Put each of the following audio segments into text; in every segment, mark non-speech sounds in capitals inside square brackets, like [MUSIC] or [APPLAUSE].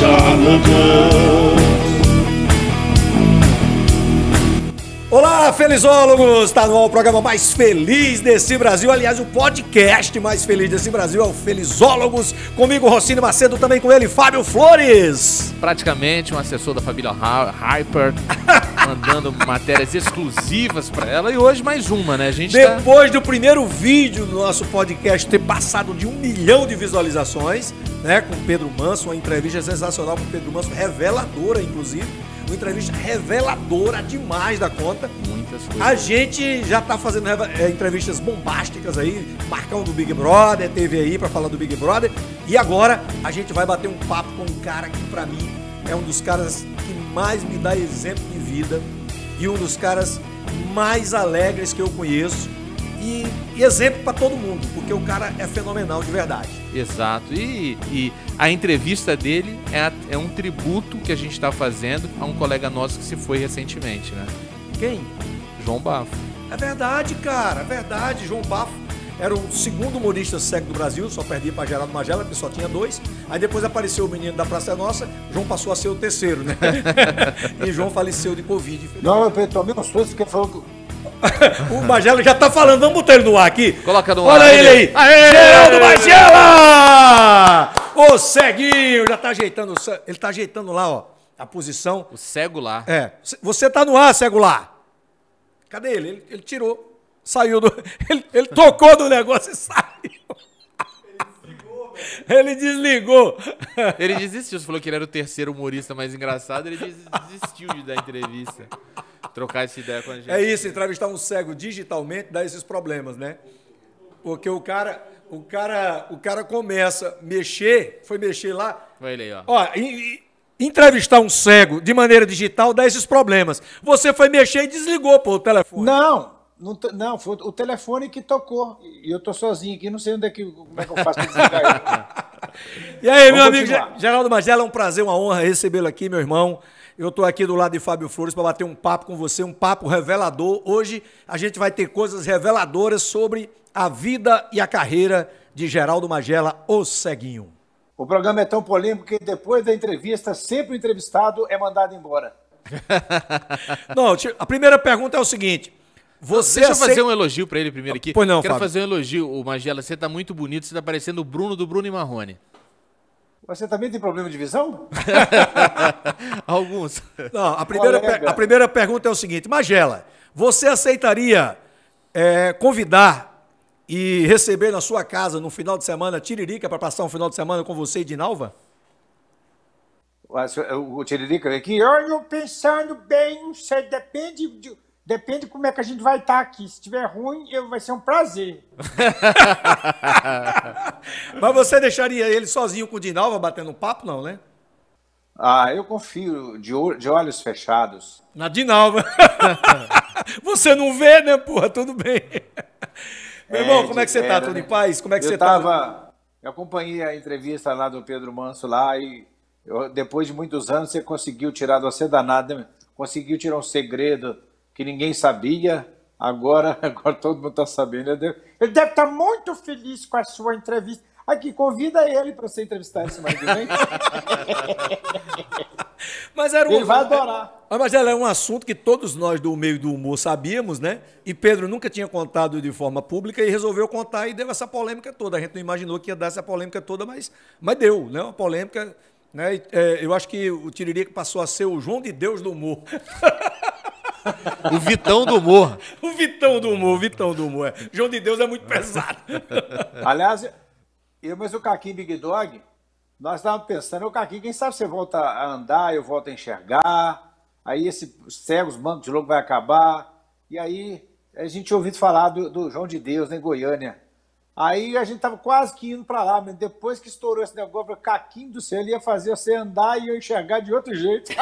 Son of God. felizólogos! Está no ar o programa mais feliz desse Brasil. Aliás, o podcast mais feliz desse Brasil é o Felizólogos. Comigo, Rocine Macedo, também com ele, Fábio Flores. Praticamente um assessor da família Hyper. [LAUGHS] mandando matérias exclusivas para ela e hoje mais uma, né? A gente tá Depois tá... do primeiro vídeo do nosso podcast ter passado de um milhão de visualizações, né? Com Pedro Manso, uma entrevista sensacional com Pedro Manso, reveladora, inclusive uma entrevista reveladora demais da conta. Muitas coisas. A gente já tá fazendo é, entrevistas bombásticas aí, Marcão do Big Brother, teve aí para falar do Big Brother. E agora a gente vai bater um papo com um cara que para mim é um dos caras que mais me dá exemplo de vida e um dos caras mais alegres que eu conheço. E, e exemplo para todo mundo, porque o cara é fenomenal de verdade. Exato. E, e a entrevista dele é, a, é um tributo que a gente está fazendo a um colega nosso que se foi recentemente, né? Quem? João Bafo. É verdade, cara, é verdade. João Bafo era o segundo humorista cego do Brasil, só perdia para Geraldo Magela, que só tinha dois. Aí depois apareceu o menino da Praça Nossa, João passou a ser o terceiro, né? [LAUGHS] e João faleceu de Covid. Não, eu tomei umas coisas que falou que. [LAUGHS] o Magela já tá falando, vamos botar ele no ar aqui. Coloca no Olha ar. Olha ele aí. Aê! Geraldo Magela! O ceguinho já tá ajeitando. Ele tá ajeitando lá, ó. A posição. O cego lá. É. Você tá no ar, cego lá. Cadê ele? Ele, ele tirou. Saiu do. [LAUGHS] Ele, ele tocou do negócio e saiu. [LAUGHS] Ele desligou. Ele desistiu. Você falou que ele era o terceiro humorista mais engraçado. Ele desistiu de dar entrevista. Trocar essa ideia com a gente. É isso, entrevistar um cego digitalmente dá esses problemas, né? Porque o cara, o cara, o cara começa a mexer, foi mexer lá. Vai ele aí, ó. ó e, e, entrevistar um cego de maneira digital dá esses problemas. Você foi mexer e desligou, pô, o telefone. Não, não, não foi o telefone que tocou. E eu tô sozinho aqui, não sei onde é que, como é que eu faço pra desligar ele. [LAUGHS] e aí, Vamos meu amigo Geraldo Magela, é um prazer, uma honra recebê-lo aqui, meu irmão. Eu estou aqui do lado de Fábio Flores para bater um papo com você, um papo revelador. Hoje a gente vai ter coisas reveladoras sobre a vida e a carreira de Geraldo Magela, o ceguinho. O programa é tão polêmico que depois da entrevista, sempre o entrevistado é mandado embora. [LAUGHS] Não, a primeira pergunta é o seguinte. Você Deixa eu fazer um elogio para ele primeiro aqui. Pois não, Quero Fábio. fazer um elogio, o Magela. Você tá muito bonito, você tá parecendo o Bruno do Bruno e Marrone. Você também tem problema de visão? [LAUGHS] Alguns. Não, a primeira, a primeira pergunta é o seguinte. Magela, você aceitaria é, convidar e receber na sua casa no final de semana Tiririca para passar um final de semana com você e Dinalva? Eh, o Tiririca aqui, é eu pensando bem, não sei, depende de, depende como é que a gente vai estar tá aqui. Se estiver ruim, eu, vai ser um prazer. [LAUGHS] Mas você deixaria ele sozinho com o Dinalva batendo um papo, não, né? Ah, eu confio de, de olhos fechados. Na Dinalva. [LAUGHS] você não vê, né, porra? Tudo bem. Meu irmão, é, como é que você está? Tudo né? em paz? Como é que eu você está? Tava... Eu acompanhei a entrevista lá do Pedro Manso lá e eu, depois de muitos anos você conseguiu tirar do você danado, né? conseguiu tirar um segredo que ninguém sabia. Agora, [LAUGHS] agora todo mundo está sabendo. Ele deve estar tá muito feliz com a sua entrevista. Aqui, convida ele para você entrevistar esse mais [LAUGHS] Mas era um... Ele vai adorar. Mas era é um assunto que todos nós do meio do humor sabíamos, né? E Pedro nunca tinha contado de forma pública e resolveu contar e deu essa polêmica toda. A gente não imaginou que ia dar essa polêmica toda, mas, mas deu, né? Uma polêmica. Né? E, é, eu acho que o Tiririca passou a ser o João de Deus do humor. [LAUGHS] O Vitão do humor. [LAUGHS] O Vitão do humor, o Vitão do humor. É. João de Deus é muito pesado. Aliás, eu, mas o Caquinho Big Dog, nós estávamos pensando, o Caquinho, quem sabe você volta a andar, eu volto a enxergar, aí esse cegos, manco de louco vai acabar. E aí a gente tinha ouvido falar do, do João de Deus, né, em Goiânia. Aí a gente estava quase que indo para lá, mas depois que estourou esse negócio, o caquinho do céu, ele ia fazer você andar e eu enxergar de outro jeito. [LAUGHS]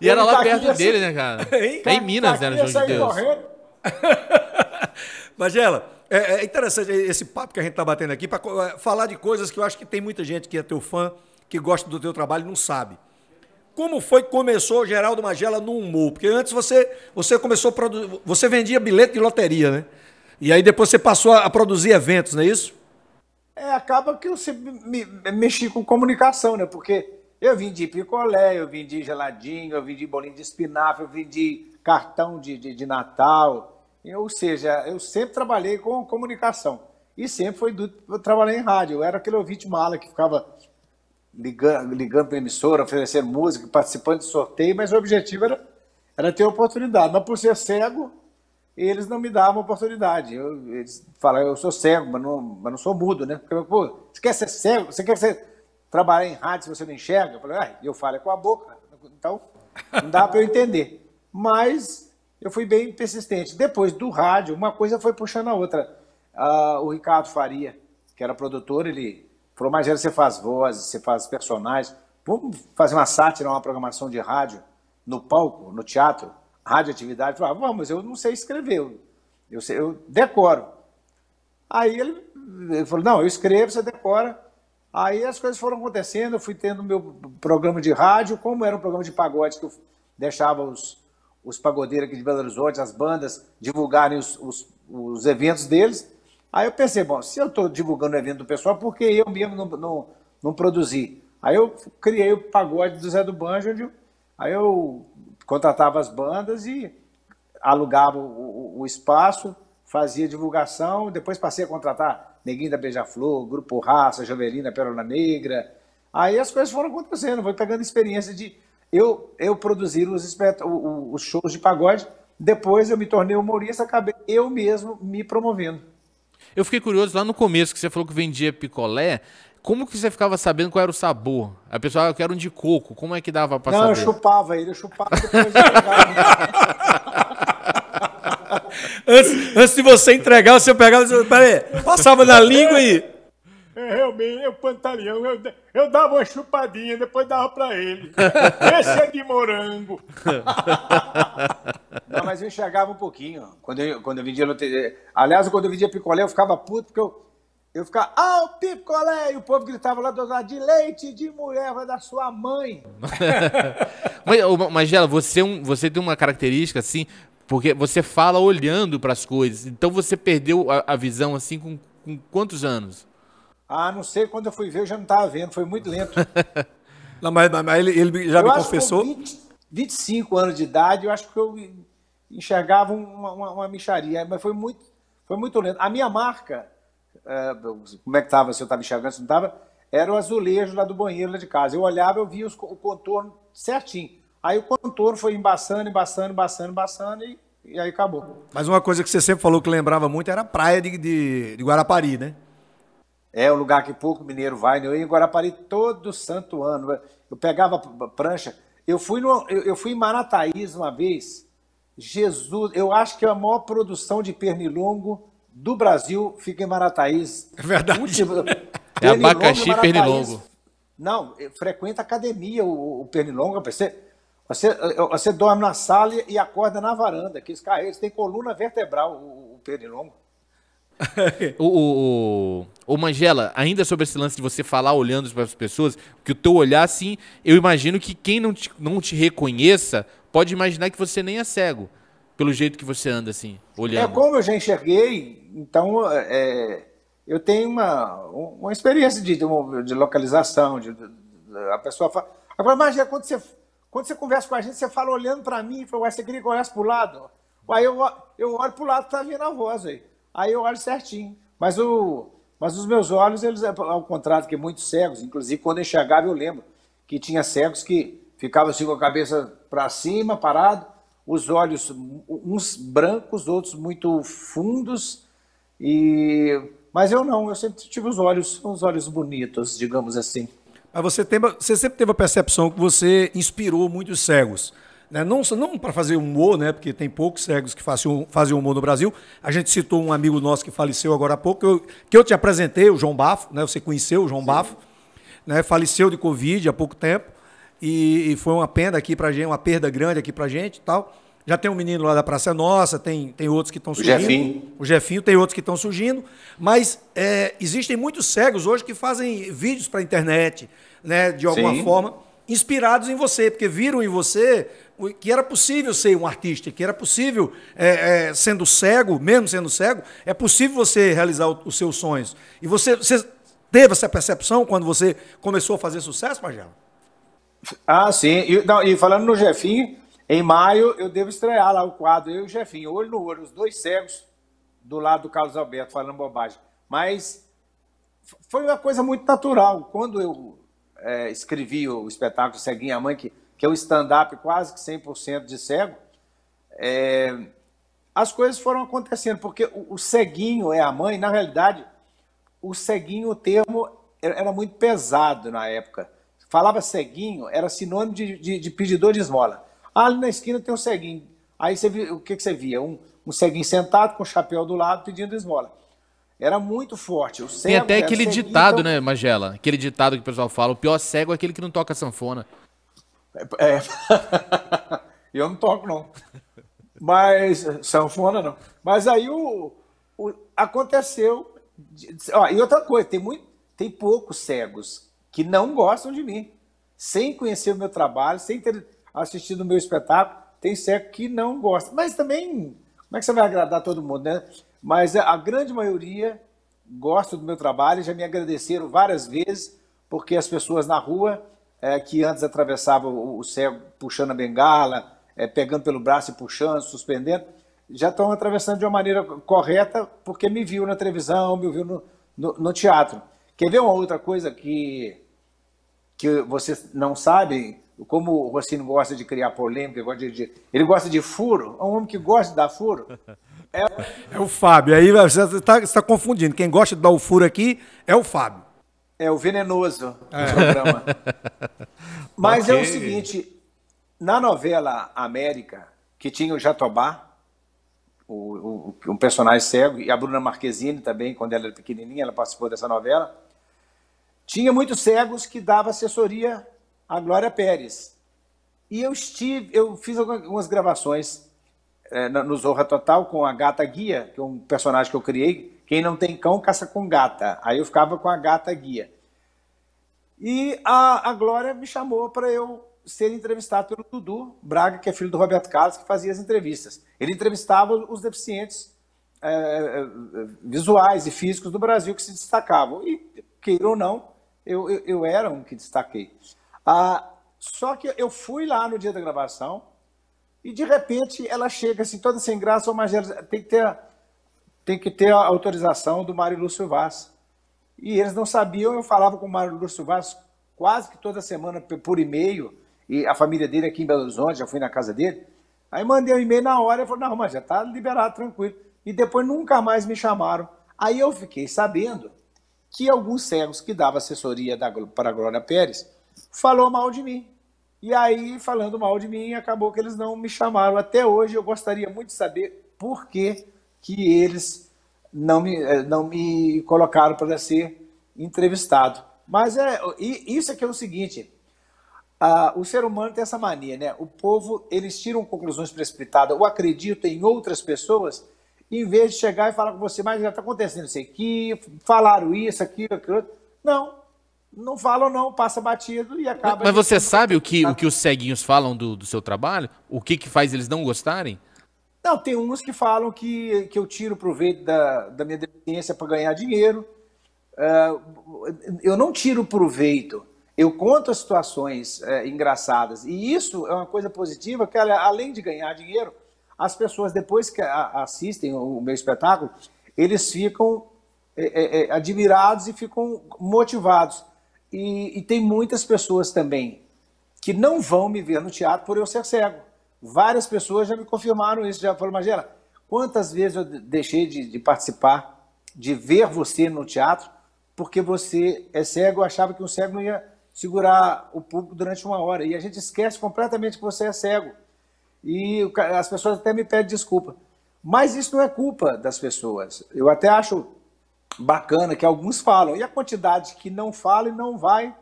e era lá tá perto dele, né, cara? [LAUGHS] Em Minas, tá né, era o João de Deus. Correndo. [LAUGHS] Magela, é, é, interessante esse papo que a gente está batendo aqui para é, falar de coisas que eu acho que tem muita gente que é teu fã, que gosta do teu trabalho e não sabe. Como foi que começou Geraldo Magela no humor? Porque antes você, você começou a produzir. Você vendia bilhete de loteria, né? E aí depois você passou a, produzir eventos, não é isso? É, acaba que eu sempre me, mexi com comunicação, né? Porque eu vendi picolé, eu vendi geladinho, eu vendi bolinho de espinafre, eu vendi cartão de, de, de Natal né? Ou seja, eu sempre trabalhei com comunicação. E sempre foi do, eu trabalhei em rádio. Eu era aquele ouvinte mala que ficava ligando, ligando para emissora, oferecendo música, participando de sorteio, mas o objetivo era, era ter oportunidade. Mas por ser cego, eles não me davam oportunidade. Eu, eles falavam, eu sou cego, mas não, mas não sou mudo, né? Porque, pô, você quer ser cego? Você quer ser, trabalhar em rádio se você não enxerga? Eu falei, ah, eu falo é com a boca. Então, não dá para eu entender. Mas eu fui bem persistente. Depois do rádio, uma coisa foi puxando a outra. Uh, o Ricardo Faria, que era produtor, ele falou: Mas você faz vozes, você faz personagens. Vamos fazer uma sátira, uma programação de rádio no palco, no teatro, radioatividade. Eu falei: ah, Vamos, eu não sei escrever, eu, sei, eu decoro. Aí ele, ele falou: Não, eu escrevo, você decora. Aí as coisas foram acontecendo, eu fui tendo meu programa de rádio, como era um programa de pagode que eu deixava os, os pagodeiros aqui de Belo Horizonte, as bandas, divulgarem os, os, os eventos deles. Aí eu pensei, bom, se eu estou divulgando o evento do pessoal, por que eu mesmo não, não, não produzi? Aí eu criei o pagode do Zé do Banjo, onde eu, aí eu contratava as bandas e alugava o, o, o espaço, fazia divulgação, depois passei a contratar Neguinho da Beija-Flor, Grupo Raça, Jovelina Pérola Negra. Aí as coisas foram acontecendo, foi pegando experiência de, eu, eu os, espet... os shows de pagode. Depois eu me tornei humorista, acabei eu mesmo me promovendo. Eu fiquei curioso lá no começo que você falou que vendia picolé. Como que você ficava sabendo qual era o sabor? A pessoa, ah, eu um de coco. Como é que dava pra saber? Não, eu chupava ele, eu chupava depois [LAUGHS] eu antes, antes de você entregar, você pegava, você, peraí, passava na língua e é, realmente, é o Pantaleão, eu, eu dava uma chupadinha, depois dava para ele. [LAUGHS] Esse é de morango. [LAUGHS] Não, mas eu enxergava um pouquinho. Quando eu, quando eu vendia no TV. Aliás, quando eu vendia picolé, eu ficava puto, porque eu, eu ficava, ah, o picolé! E o povo gritava lá do lado, de leite de mulher, vai da sua mãe. [LAUGHS] mas, mas Gela, você, é um, você tem uma característica assim, porque você fala olhando para as coisas. Então você perdeu a, a visão assim com, com quantos anos? Ah, não sei, quando eu fui ver eu já não estava vendo, foi muito lento. [LAUGHS] não, mas, mas ele, ele, já eu me confessou? Acho que 20, 25 anos de idade, eu acho que eu enxergava uma, uma, uma, micharia, mas foi muito, foi muito lento. A minha marca, é, como é que estava, se eu estava enxergando, se não estava, era o azulejo lá do banheiro lá de casa. Eu olhava, eu via os, o contorno certinho. Aí o contorno foi embaçando, embaçando, embaçando, embaçando e, e aí acabou. Mas uma coisa que você sempre falou que lembrava muito era a praia de, de, de Guarapari, né? É o lugar que pouco mineiro vai. Né? Eu ia em Guarapari todo santo ano. Eu pegava prancha. Eu fui, no, eu fui em Marataízes uma vez. Jesus, eu acho que é a maior produção de pernilongo do Brasil fica em Marataízes. É verdade. Último, [LAUGHS] é abacaxi e pernilongo. Não, é, frequenta academia o, o pernilongo. Você, você, você dorme na sala e acorda na varanda. Que eles, eles coluna vertebral, o, o pernilongo. [LAUGHS] o, o, o, o, Mangela, ainda sobre esse lance de você falar olhando para as pessoas, que o teu olhar, assim, eu imagino que quem não te, não te reconheça pode imaginar que você nem é cego, pelo jeito que você anda, assim, olhando. É como eu já enxerguei, então é, é eu tenho uma, uma experiência de, de localização, de, de, a pessoa fala... Agora, imagina, quando você, quando você conversa com a gente, você fala olhando para mim, fala, você queria que eu olhasse para o lado? Aí eu, eu olho para o lado, tá vendo a voz aí. Aí eu olho certinho. Mas, o, mas os meus olhos, eles, ao é, é contrário que é muitos cegos, inclusive quando eu enxergava, eu lembro que tinha cegos que ficavam assim com a cabeça para cima, parado, os olhos uns brancos, outros muito fundos. E mas eu não, eu sempre tive os olhos, uns olhos bonitos, digamos assim. Mas você, tem, você sempre teve a percepção que você inspirou muitos cegos. Né? Não, não para fazer humor, né? porque tem poucos cegos que façam, fazem humor no Brasil. A gente citou um amigo nosso que faleceu agora há pouco, que eu, que eu te apresentei, o João Bafo, né? você conheceu o João Sim. Bafo, né? faleceu de Covid há pouco tempo, e, e foi uma pena aqui para gente, uma perda grande aqui para gente e tal. Já tem um menino lá da Praça Nossa, tem, tem outros que estão surgindo. O Jefinho. O Jefinho, tem outros que estão surgindo. Mas é, existem muitos cegos hoje que fazem vídeos para a internet, né, de alguma Sim. forma, inspirados em você, porque viram em você que era possível ser um artista, que era possível, é, é, sendo cego, mesmo sendo cego, é possível você realizar o, os seus sonhos. E você, você, teve essa percepção quando você começou a fazer sucesso, Magelo? Ah, sim. E, não, e falando no Jefinho, em maio eu devo estrear lá o quadro, eu e o Jefinho, olho no olho, os dois cegos do lado do Carlos Alberto, falando bobagem. Mas foi uma coisa muito natural. Quando eu é, escrevi o espetáculo Ceguinha Mãe, que que é o stand-up quase que 100% de cego, é, as coisas foram acontecendo, porque o, o, ceguinho é a mãe, na realidade, o ceguinho, o termo era, muito pesado na época. Falava ceguinho, era sinônimo de, de, de pedidor de esmola. Ah, ali na esquina tem um ceguinho. Aí você via, o que, que você via? Um, um ceguinho sentado com o chapéu do lado pedindo esmola. Era muito forte. O cego, Tem até aquele ceguinho, ditado, então... né, Magela? Aquele ditado que o pessoal fala: o pior cego é aquele que não toca sanfona. É... é. [LAUGHS] eu não toco, não. Mas, sanfona não. Mas aí o, o aconteceu. Ó, e outra coisa, tem, muito, tem poucos cegos que não gostam de mim. Sem conhecer o meu trabalho, sem ter assistido o meu espetáculo, tem cego que não gosta. Mas também, como é que você vai agradar todo mundo, né? Mas a grande maioria gosta do meu trabalho, já me agradeceram várias vezes, porque as pessoas na rua é, que antes atravessava o, o cego puxando a bengala, é, pegando pelo braço e puxando, suspendendo, já estão atravessando de uma maneira correta porque me viu na televisão, me viu no, no, no teatro. Quer ver uma outra coisa que, que vocês não sabem? Como o Rossini gosta de criar polêmica, gosta de, ele gosta de furo, é um homem que gosta de dar furo. É, [LAUGHS] é o Fábio. Aí você está tá confundindo. Quem gosta de dar o furo aqui é o Fábio. É o venenoso é. do programa. [LAUGHS] Mas okay. é o seguinte, na novela América, que tinha o Jatobá, o, o, um personagem cego, e a Bruna Marquezine também, quando ela era pequenininha, ela participou dessa novela, tinha muitos cegos que dava assessoria à Glória Pérez. E eu estive, eu fiz algumas gravações é, no Zorra Total com a Gata Guia, que é um personagem que eu criei, quem não tem cão, caça com gata. Aí eu ficava com a gata guia. E a, a Glória me chamou para eu ser entrevistado pelo Dudu Braga, que é filho do Roberto Carlos, que fazia as entrevistas. Ele entrevistava os deficientes é, visuais e físicos do Brasil que se destacavam. E, queira ou não, eu, eu, eu era um que destaquei. Ah, só que eu fui lá no dia da gravação e, de repente, ela chega assim, toda sem graça, ou mais tem que ter tem que ter a autorização do Mário Lúcio Vaz. E eles não sabiam, eu falava com o Mário Lúcio Vaz quase que toda semana por e-mail, e a família dele aqui em Belo Horizonte, já fui na casa dele. Aí mandei um e-mail na hora e falou: não, mas já está liberado, tranquilo. E depois nunca mais me chamaram. Aí eu fiquei sabendo que alguns cegos que davam assessoria da, para a Glória Pérez falou mal de mim. E aí, falando mal de mim, acabou que eles não me chamaram. Até hoje eu gostaria muito de saber por que que eles não me, eh, não me colocaram para ser entrevistado. Mas é, isso aqui é o seguinte, ah, o ser humano tem essa mania, né? O povo, eles tiram conclusões precipitadas ou acreditam em outras pessoas, em vez de chegar e falar com você, mas já está acontecendo isso aqui, falaram isso, aquilo, aquilo. Não, não falam não, passa batido e acaba... Mas, você sabe o que, o que os ceguinhos falam do, do seu trabalho? O que, que faz eles não gostarem? Não, tem uns que falam que, que eu tiro proveito da, da minha deficiência para ganhar dinheiro. Ah, eu não tiro proveito, eu conto as situações eh, engraçadas. E isso é uma coisa positiva, que além de ganhar dinheiro, as pessoas, depois que assistem o meu espetáculo, eles ficam é, é, admirados e ficam motivados. E, e tem muitas pessoas também que não vão me ver no teatro por eu ser cego Várias pessoas já me confirmaram isso, já falaram, Magela, quantas vezes eu deixei de, de, participar, de ver você no teatro, porque você é cego, eu achava que um cego não ia segurar o público durante uma hora. E a gente esquece completamente que você é cego. E as pessoas até me pedem desculpa. Mas isso não é culpa das pessoas. Eu até acho bacana que alguns falam. E a quantidade que não fala e não vai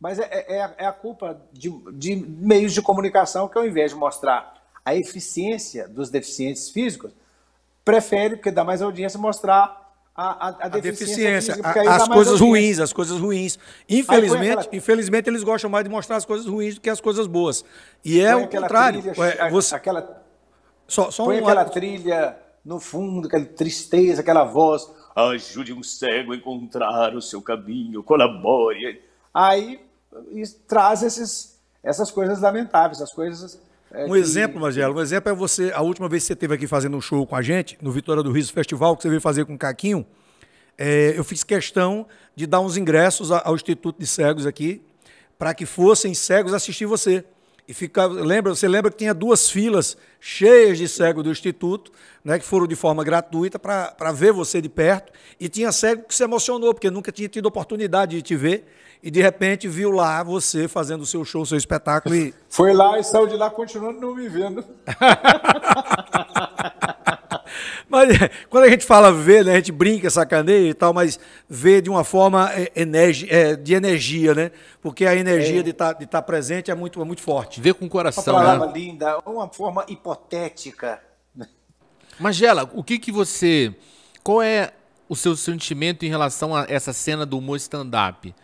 mas é, é, é a culpa de, de, meios de comunicação que, ao invés de mostrar a eficiência dos deficientes físicos, prefere, porque dá mais audiência, mostrar a, a, a, a deficiência. deficiência física, as coisas ruins, as coisas ruins. Infelizmente, aquela... infelizmente, eles gostam mais de mostrar as coisas ruins do que as coisas boas. E é o contrário. Trilha, é, você... aquela... só, só Põe um... aquela trilha no fundo, aquela tristeza, aquela voz. Ajude um cego a encontrar o seu caminho, colabore. Aí e traz esses, essas coisas lamentáveis, as coisas. É, um que... exemplo, Magelo, um exemplo é você, a última vez que você esteve aqui fazendo um show com a gente, no Vitória do Riso Festival, que você veio fazer com o Caquinho, é, eu fiz questão de dar uns ingressos ao Instituto de Cegos aqui, para que fossem cegos assistir você e ficava, lembra, você lembra que tinha duas filas cheias de cego do Instituto, né, que foram de forma gratuita para ver você de perto, e tinha cego que se emocionou, porque nunca tinha tido oportunidade de te ver, e de repente viu lá você fazendo o seu show, o seu espetáculo. E... Foi lá e saiu de lá continuando não me vendo. [LAUGHS] [LAUGHS] mas é, quando a gente fala ver, né, a gente brinca, sacaneia e tal, mas ver de uma forma é, energi, é, de energia, né? Porque a energia é. de tá, estar tá presente é muito, muito forte. Ver com o coração. Uma palavra né? linda, uma forma hipotética. [LAUGHS] Magela, o que que você. Qual é o seu sentimento em relação a essa cena do humor stand-up?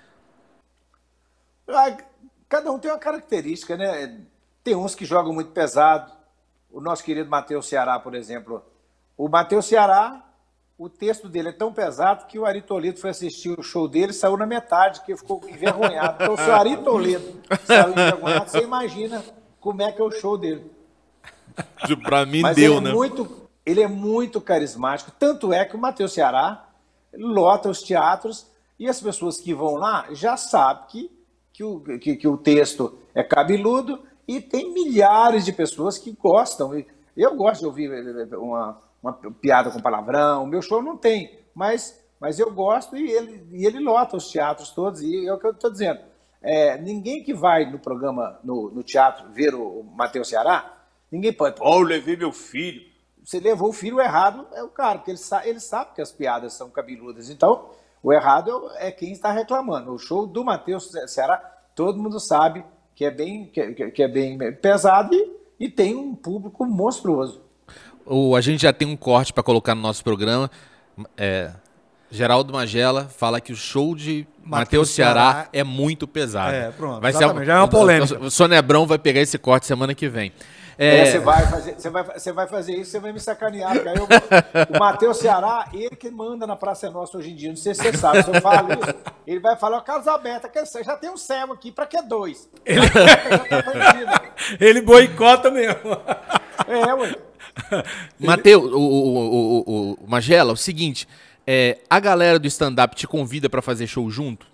cada um tem uma característica, né? Tem uns que jogam muito pesado. O nosso querido Matheus Ceará, por exemplo, o Matheus Ceará, o texto dele é tão pesado que o Ari Toledo foi assistir o show dele e saiu na metade, que ficou envergonhado. Então, se o Ari Toledo saiu envergonhado, você imagina como é que é o show dele. Para tipo, mim, Mas deu, ele é né? É muito, ele é muito carismático. Tanto é que o Matheus Ceará lota os teatros e as pessoas que vão lá já sabem que, que, o, que, que o texto é cabeludo e tem milhares de pessoas que gostam. Eu gosto de ouvir eh, eh, eh, uma uma piada com palavrão. O meu show não tem, mas, mas eu gosto e ele, e ele lota os teatros todos. E é o que eu estou dizendo. É, ninguém que vai no programa, no, no teatro, ver o, Matheus Ceará, ninguém pode. Oh, eu levei meu filho. Você levou o filho errado, é o cara, porque ele, sa ele sabe que as piadas são cabeludas. Então, o errado é, é quem está reclamando. O show do Matheus Ceará, todo mundo sabe que é bem, que, que é bem pesado e, e tem um público monstruoso. O a gente já tem um corte para colocar no nosso programa. É, Geraldo Magela fala que o show de Matheus Ceará, Ceará, é muito pesado. É, pronto. Vai ser, já é uma polêmica. O Sonebrão vai pegar esse corte semana que vem. É, é... Você, vai fazer, você, vai, você vai fazer isso, você vai me sacanear. Porque eu, o Matheus Ceará, ele que manda na Praça Nossa hoje em dia. Não sei se você sabe. Se eu falo isso, ele vai falar: Casa aberta, já tem um céu aqui, pra que dois? Ele, ele tá [LAUGHS] boicota mesmo. É, ué. [LAUGHS] Matheus, o, o, o, o, Magela, o seguinte, é, a galera do stand-up te convida para fazer show junto?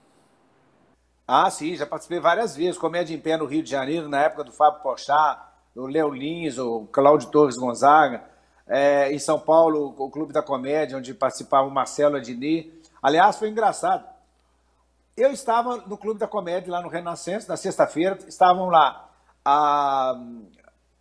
Ah, sim, já participei várias vezes. Comédia em Pé no Rio de Janeiro, na época do Fábio Pochá, do Léo Lins, o Cláudio Torres Gonzaga. É, em São Paulo, o Clube da Comédia, onde participava o Marcelo Adini. Aliás, foi engraçado. Eu estava no Clube da Comédia, lá no Renascença, na sexta-feira. Estavam lá a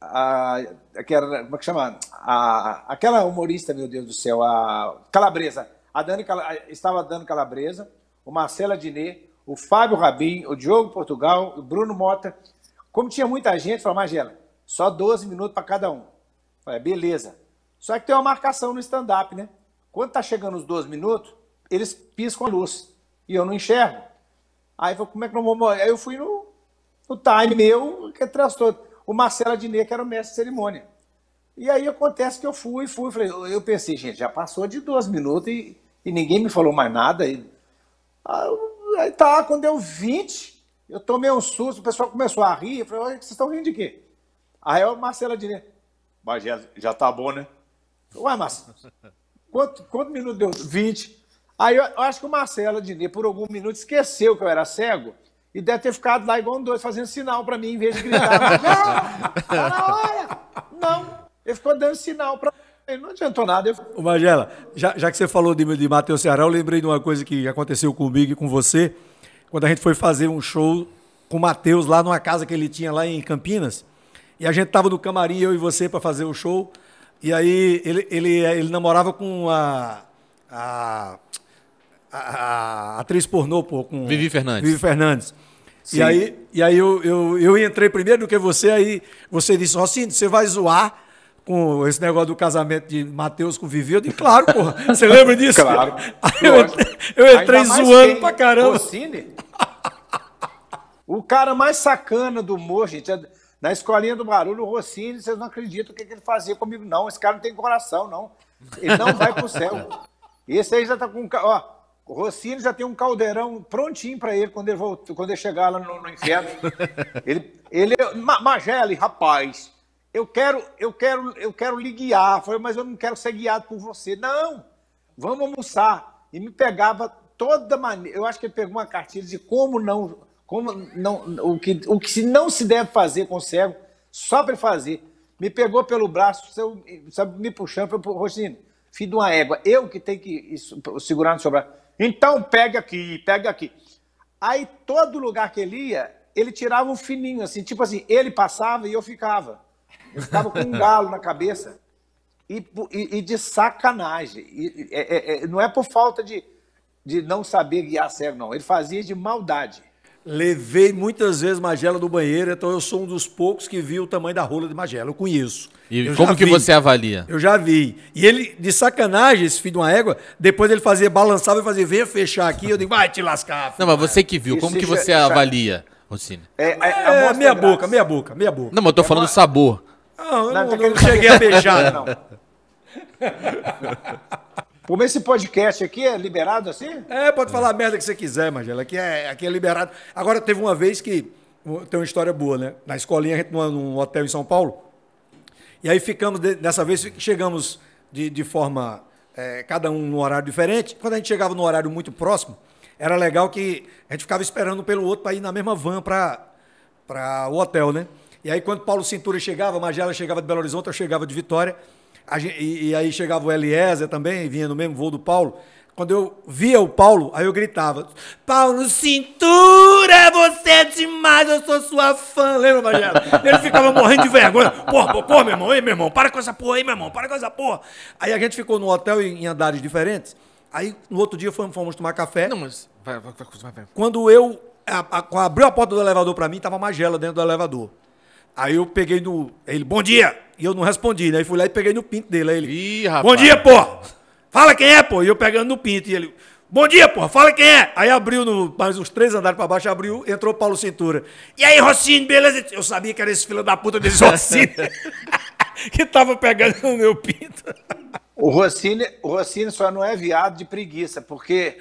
a, aquela, como é que chama? A, aquela humorista, meu Deus do céu, a Calabresa. A Dani estava dando Calabresa, o Marcela Diné, o Fábio Rabin, o Diogo Portugal, o Bruno Mota. Como tinha muita gente, falou, Magela, só 12 minutos para cada um. Falei, beleza. Só que tem uma marcação no stand-up, né? Quando tá chegando os 12 minutos, eles piscam a luz e eu não enxergo. Aí eu falei, como é que eu vou morrer? Aí eu fui no, no time meu, que é transtorno o Marcelo Adnet, que era o mestre de cerimônia. E aí acontece que eu fui, fui, falei, eu pensei, gente, já passou de 12 minutos e, e ninguém me falou mais nada. E, aí tá, quando deu 20, eu tomei um susto, o pessoal começou a rir, eu falei, vocês estão rindo de quê? Aí é o Marcelo Adnet, mas já, já tá bom, né? Ué, Marcelo, quanto, quanto minuto deu? 20. Aí eu, eu acho que o Marcelo Adnet, por algum minuto, esqueceu que eu era cego e deve ter ficado lá igual um doido, fazendo sinal para mim, em vez de gritar. [LAUGHS] não, tá na hora. Não. Ele ficou dando sinal para mim. Não adiantou nada. Eu... Magela, já, já que você falou de, de Matheus Ceará, eu lembrei de uma coisa que aconteceu comigo e com você, quando a gente foi fazer um show com o Matheus lá numa casa que ele tinha lá em Campinas. E a gente tava no camarim, eu e você, para fazer o show. E aí ele, ele, ele namorava com a, a, a, a atriz pornô, pô, com. Vivi Fernandes. Vivi Fernandes. E aí, e aí eu, eu, eu entrei primeiro do que você, aí você disse, Rocinho, você vai zoar com esse negócio do casamento de Matheus com Vivi, eu disse, claro, porra, [LAUGHS] você lembra disso? Claro. eu, entrei, eu entrei zoando pra caramba. Rossini, o cara mais sacana do humor, gente, é, na escolinha do barulho, o Rossini, vocês não acreditam o que, que, ele fazia comigo, não. Esse cara não tem coração, não. Ele não vai pro céu. [LAUGHS] Esse aí já tá com. Ó, o Rossini já tem um caldeirão prontinho para ele quando ele, voltou, quando ele chegar lá no, no inferno. ele, ele, é Magelli, rapaz, eu quero, eu quero, eu quero lhe guiar. falei, mas eu não quero ser guiado por você. Não, vamos almoçar. E me pegava toda maneira. Eu acho que ele pegou uma cartilha de como não, como não, o que, o que não se deve fazer com o cego, só para fazer. Me pegou pelo braço, sabe, me puxando, falou, Rossini, filho de uma égua, eu que tenho que isso, segurar no seu braço. Então, pega aqui, pega aqui. Aí, todo lugar que ele ia, ele tirava um fininho, assim, tipo assim, ele passava e eu ficava. Eu ficava com um [LAUGHS] galo na cabeça. E, e, e de sacanagem. E, é, é, é, não é por falta de, de não saber guiar cego, não. Ele fazia de maldade. Levei muitas vezes Magela do banheiro, então eu sou um dos poucos que viu o tamanho da rola de Magela. Eu conheço. E eu como que vi. você avalia? Eu já vi. E ele, de sacanagem, esse filho de uma égua, depois ele fazia, balançava e fazia, venha fechar aqui. Eu digo, vai te lascar. Filho. Não, mas você que viu, como que é você já... É avalia, Rocine? É, é, é, é meia graça. boca, meia boca, meia boca. Não, mas eu tô é falando do uma... sabor. Não, eu não, não, tá não cheguei a beijar, não. Como esse podcast aqui é liberado assim? É, pode falar a merda que você quiser, Magela. Aqui é, aqui é liberado. Agora, teve uma vez que. Tem uma história boa, né? Na escolinha, a gente numa, num hotel em São Paulo. E aí ficamos, dessa vez, chegamos de, de forma. É, cada um num horário diferente. Quando a gente chegava num horário muito próximo, era legal que a gente ficava esperando um pelo outro para ir na mesma van para o hotel, né? E aí, quando Paulo Cintura chegava, Magela chegava de Belo Horizonte, eu chegava de Vitória. Gente, e, e, aí chegava o Eliezer também, vinha no mesmo voo do Paulo. Quando eu via o Paulo, aí eu gritava: Paulo, cintura, você é demais, eu sou sua fã. Lembra, Magela? Ele ficava morrendo de vergonha. Porra, porra, meu irmão, ei, meu irmão, para com essa porra aí, meu irmão, para com essa porra. Aí a gente ficou no hotel em, em andares diferentes. Aí no outro dia fomos, fomos tomar café. Não, mas. Vai, Quando eu a, a, abriu a porta do elevador para mim, tava Magela dentro do elevador. Aí eu peguei no. Ele, bom dia! E eu não respondi, né? E fui lá e peguei no pinto dele. Aí ele, Ih, rapaz. Bom dia, pô Fala quem é, pô E eu pegando no pinto. E ele, bom dia, pô Fala quem é! Aí abriu no, mais uns três andares pra baixo, abriu, entrou Paulo Cintura. E aí, Rossini, beleza? Eu sabia que era esse filho da puta desse Rossini [LAUGHS] que tava pegando no meu pinto. O Rossini, o só não é viado de preguiça, porque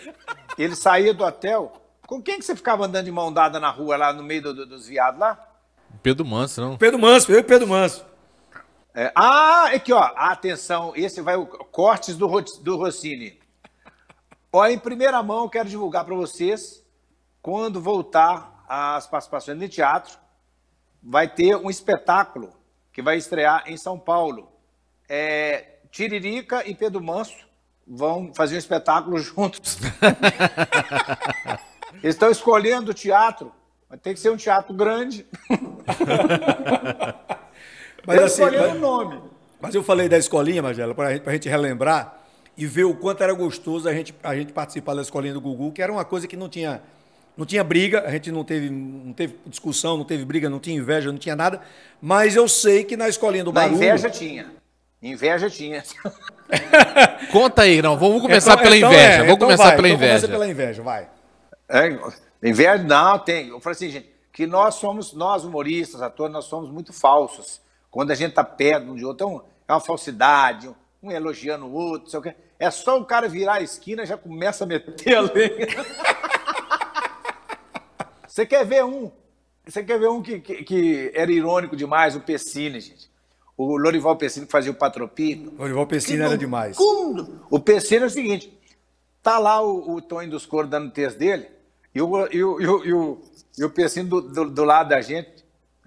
ele saía do hotel. Com quem que você ficava andando de mão dada na rua, lá no meio do, do, dos viados lá? Pedro Manso, não? Pedro Manso, eu e Pedro Manso. É, ah, aqui, é ó. Atenção, esse vai o cortes do, do Rossini. Ó, em primeira mão, quero divulgar para vocês, quando voltar as participações no teatro, vai ter um espetáculo que vai estrear em São Paulo. É, Tiririca e Pedro Manso vão fazer um espetáculo juntos. [LAUGHS] Eles estão escolhendo o teatro, mas tem que ser um teatro grande. [LAUGHS] Mas, assim, escolhendo o nome. Mas eu falei da escolinha, Magela, para gente, a gente relembrar e ver o quanto era gostoso a gente, a gente participar da escolinha do Gugu, que era uma coisa que não tinha, não tinha briga, a gente não teve, não teve discussão, não teve briga, não tinha inveja, não tinha nada. Mas eu sei que na escolinha do na Inveja tinha. Inveja tinha. [LAUGHS] Conta aí, não. Vamos começar então, pela então inveja. É, vamos então começar vai, pela então inveja. Começa pela inveja, vai. É, inveja, não, tem. Eu falei assim, gente, que nós somos, nós humoristas, atores, nós somos muito falsos. Quando a gente está perto um de outro, é, então, um, é uma falsidade, um, elogiando o outro, sei o quê. É só o cara virar a esquina já começa a meter a lenha. [LAUGHS] você quer ver um? Você quer ver um que, que, que era irônico demais, o Pessini, gente. O Lorival Pessini que fazia o Patropino. Lorival Pessini era demais. O Pessini é o seguinte: tá lá o, o Tonho dos Coros dando texto dele, e o, e o, e o, e o, e o Pessini do, do, do lado da gente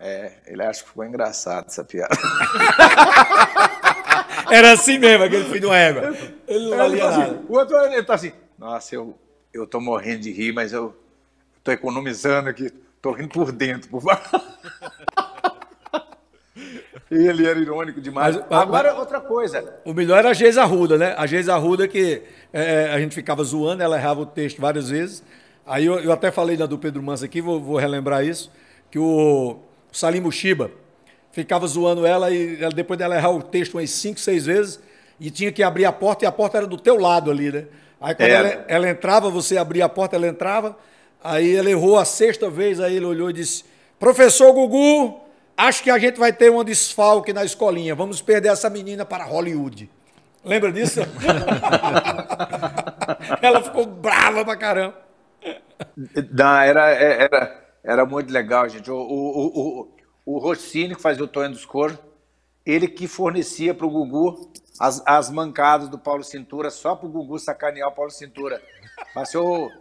é, ele acha que ficou engraçado essa piada. [LAUGHS] Era assim mesmo, aquele filho de uma égua. Ele não valia tá nada. Assim, o outro ele tá assim, nossa, eu, eu tô morrendo de rir, mas eu tô economizando aqui, tô rindo por dentro, por [LAUGHS] Ele era irônico demais. Mas, Agora, mas, outra coisa. O melhor era a Geisa Arruda, né? A Geisa Arruda que é, é, a gente ficava zoando, ela errava o texto várias vezes. Aí eu, eu até falei da do Pedro Mansa aqui, vou, vou relembrar isso, que o, o Salim Mushiba. Ficava zoando ela e depois dela errar o texto umas cinco, seis vezes e tinha que abrir a porta e a porta era do teu lado ali, né? Aí quando é. ela, ela, entrava, você abria a porta, ela entrava. Aí ela errou a sexta vez, aí ele olhou e disse: Professor Gugu, acho que a gente vai ter um desfalque na escolinha. Vamos perder essa menina para Hollywood. Lembra disso? [LAUGHS] ela ficou brava pra caramba. Não, era, é, era, era muito legal, gente. O, o, o, o Rossini, que fazia o Tonho dos Coros, ele que fornecia para o Gugu as, as mancadas do Paulo Cintura, só para o Gugu sacanear o Paulo Cintura. Mas o,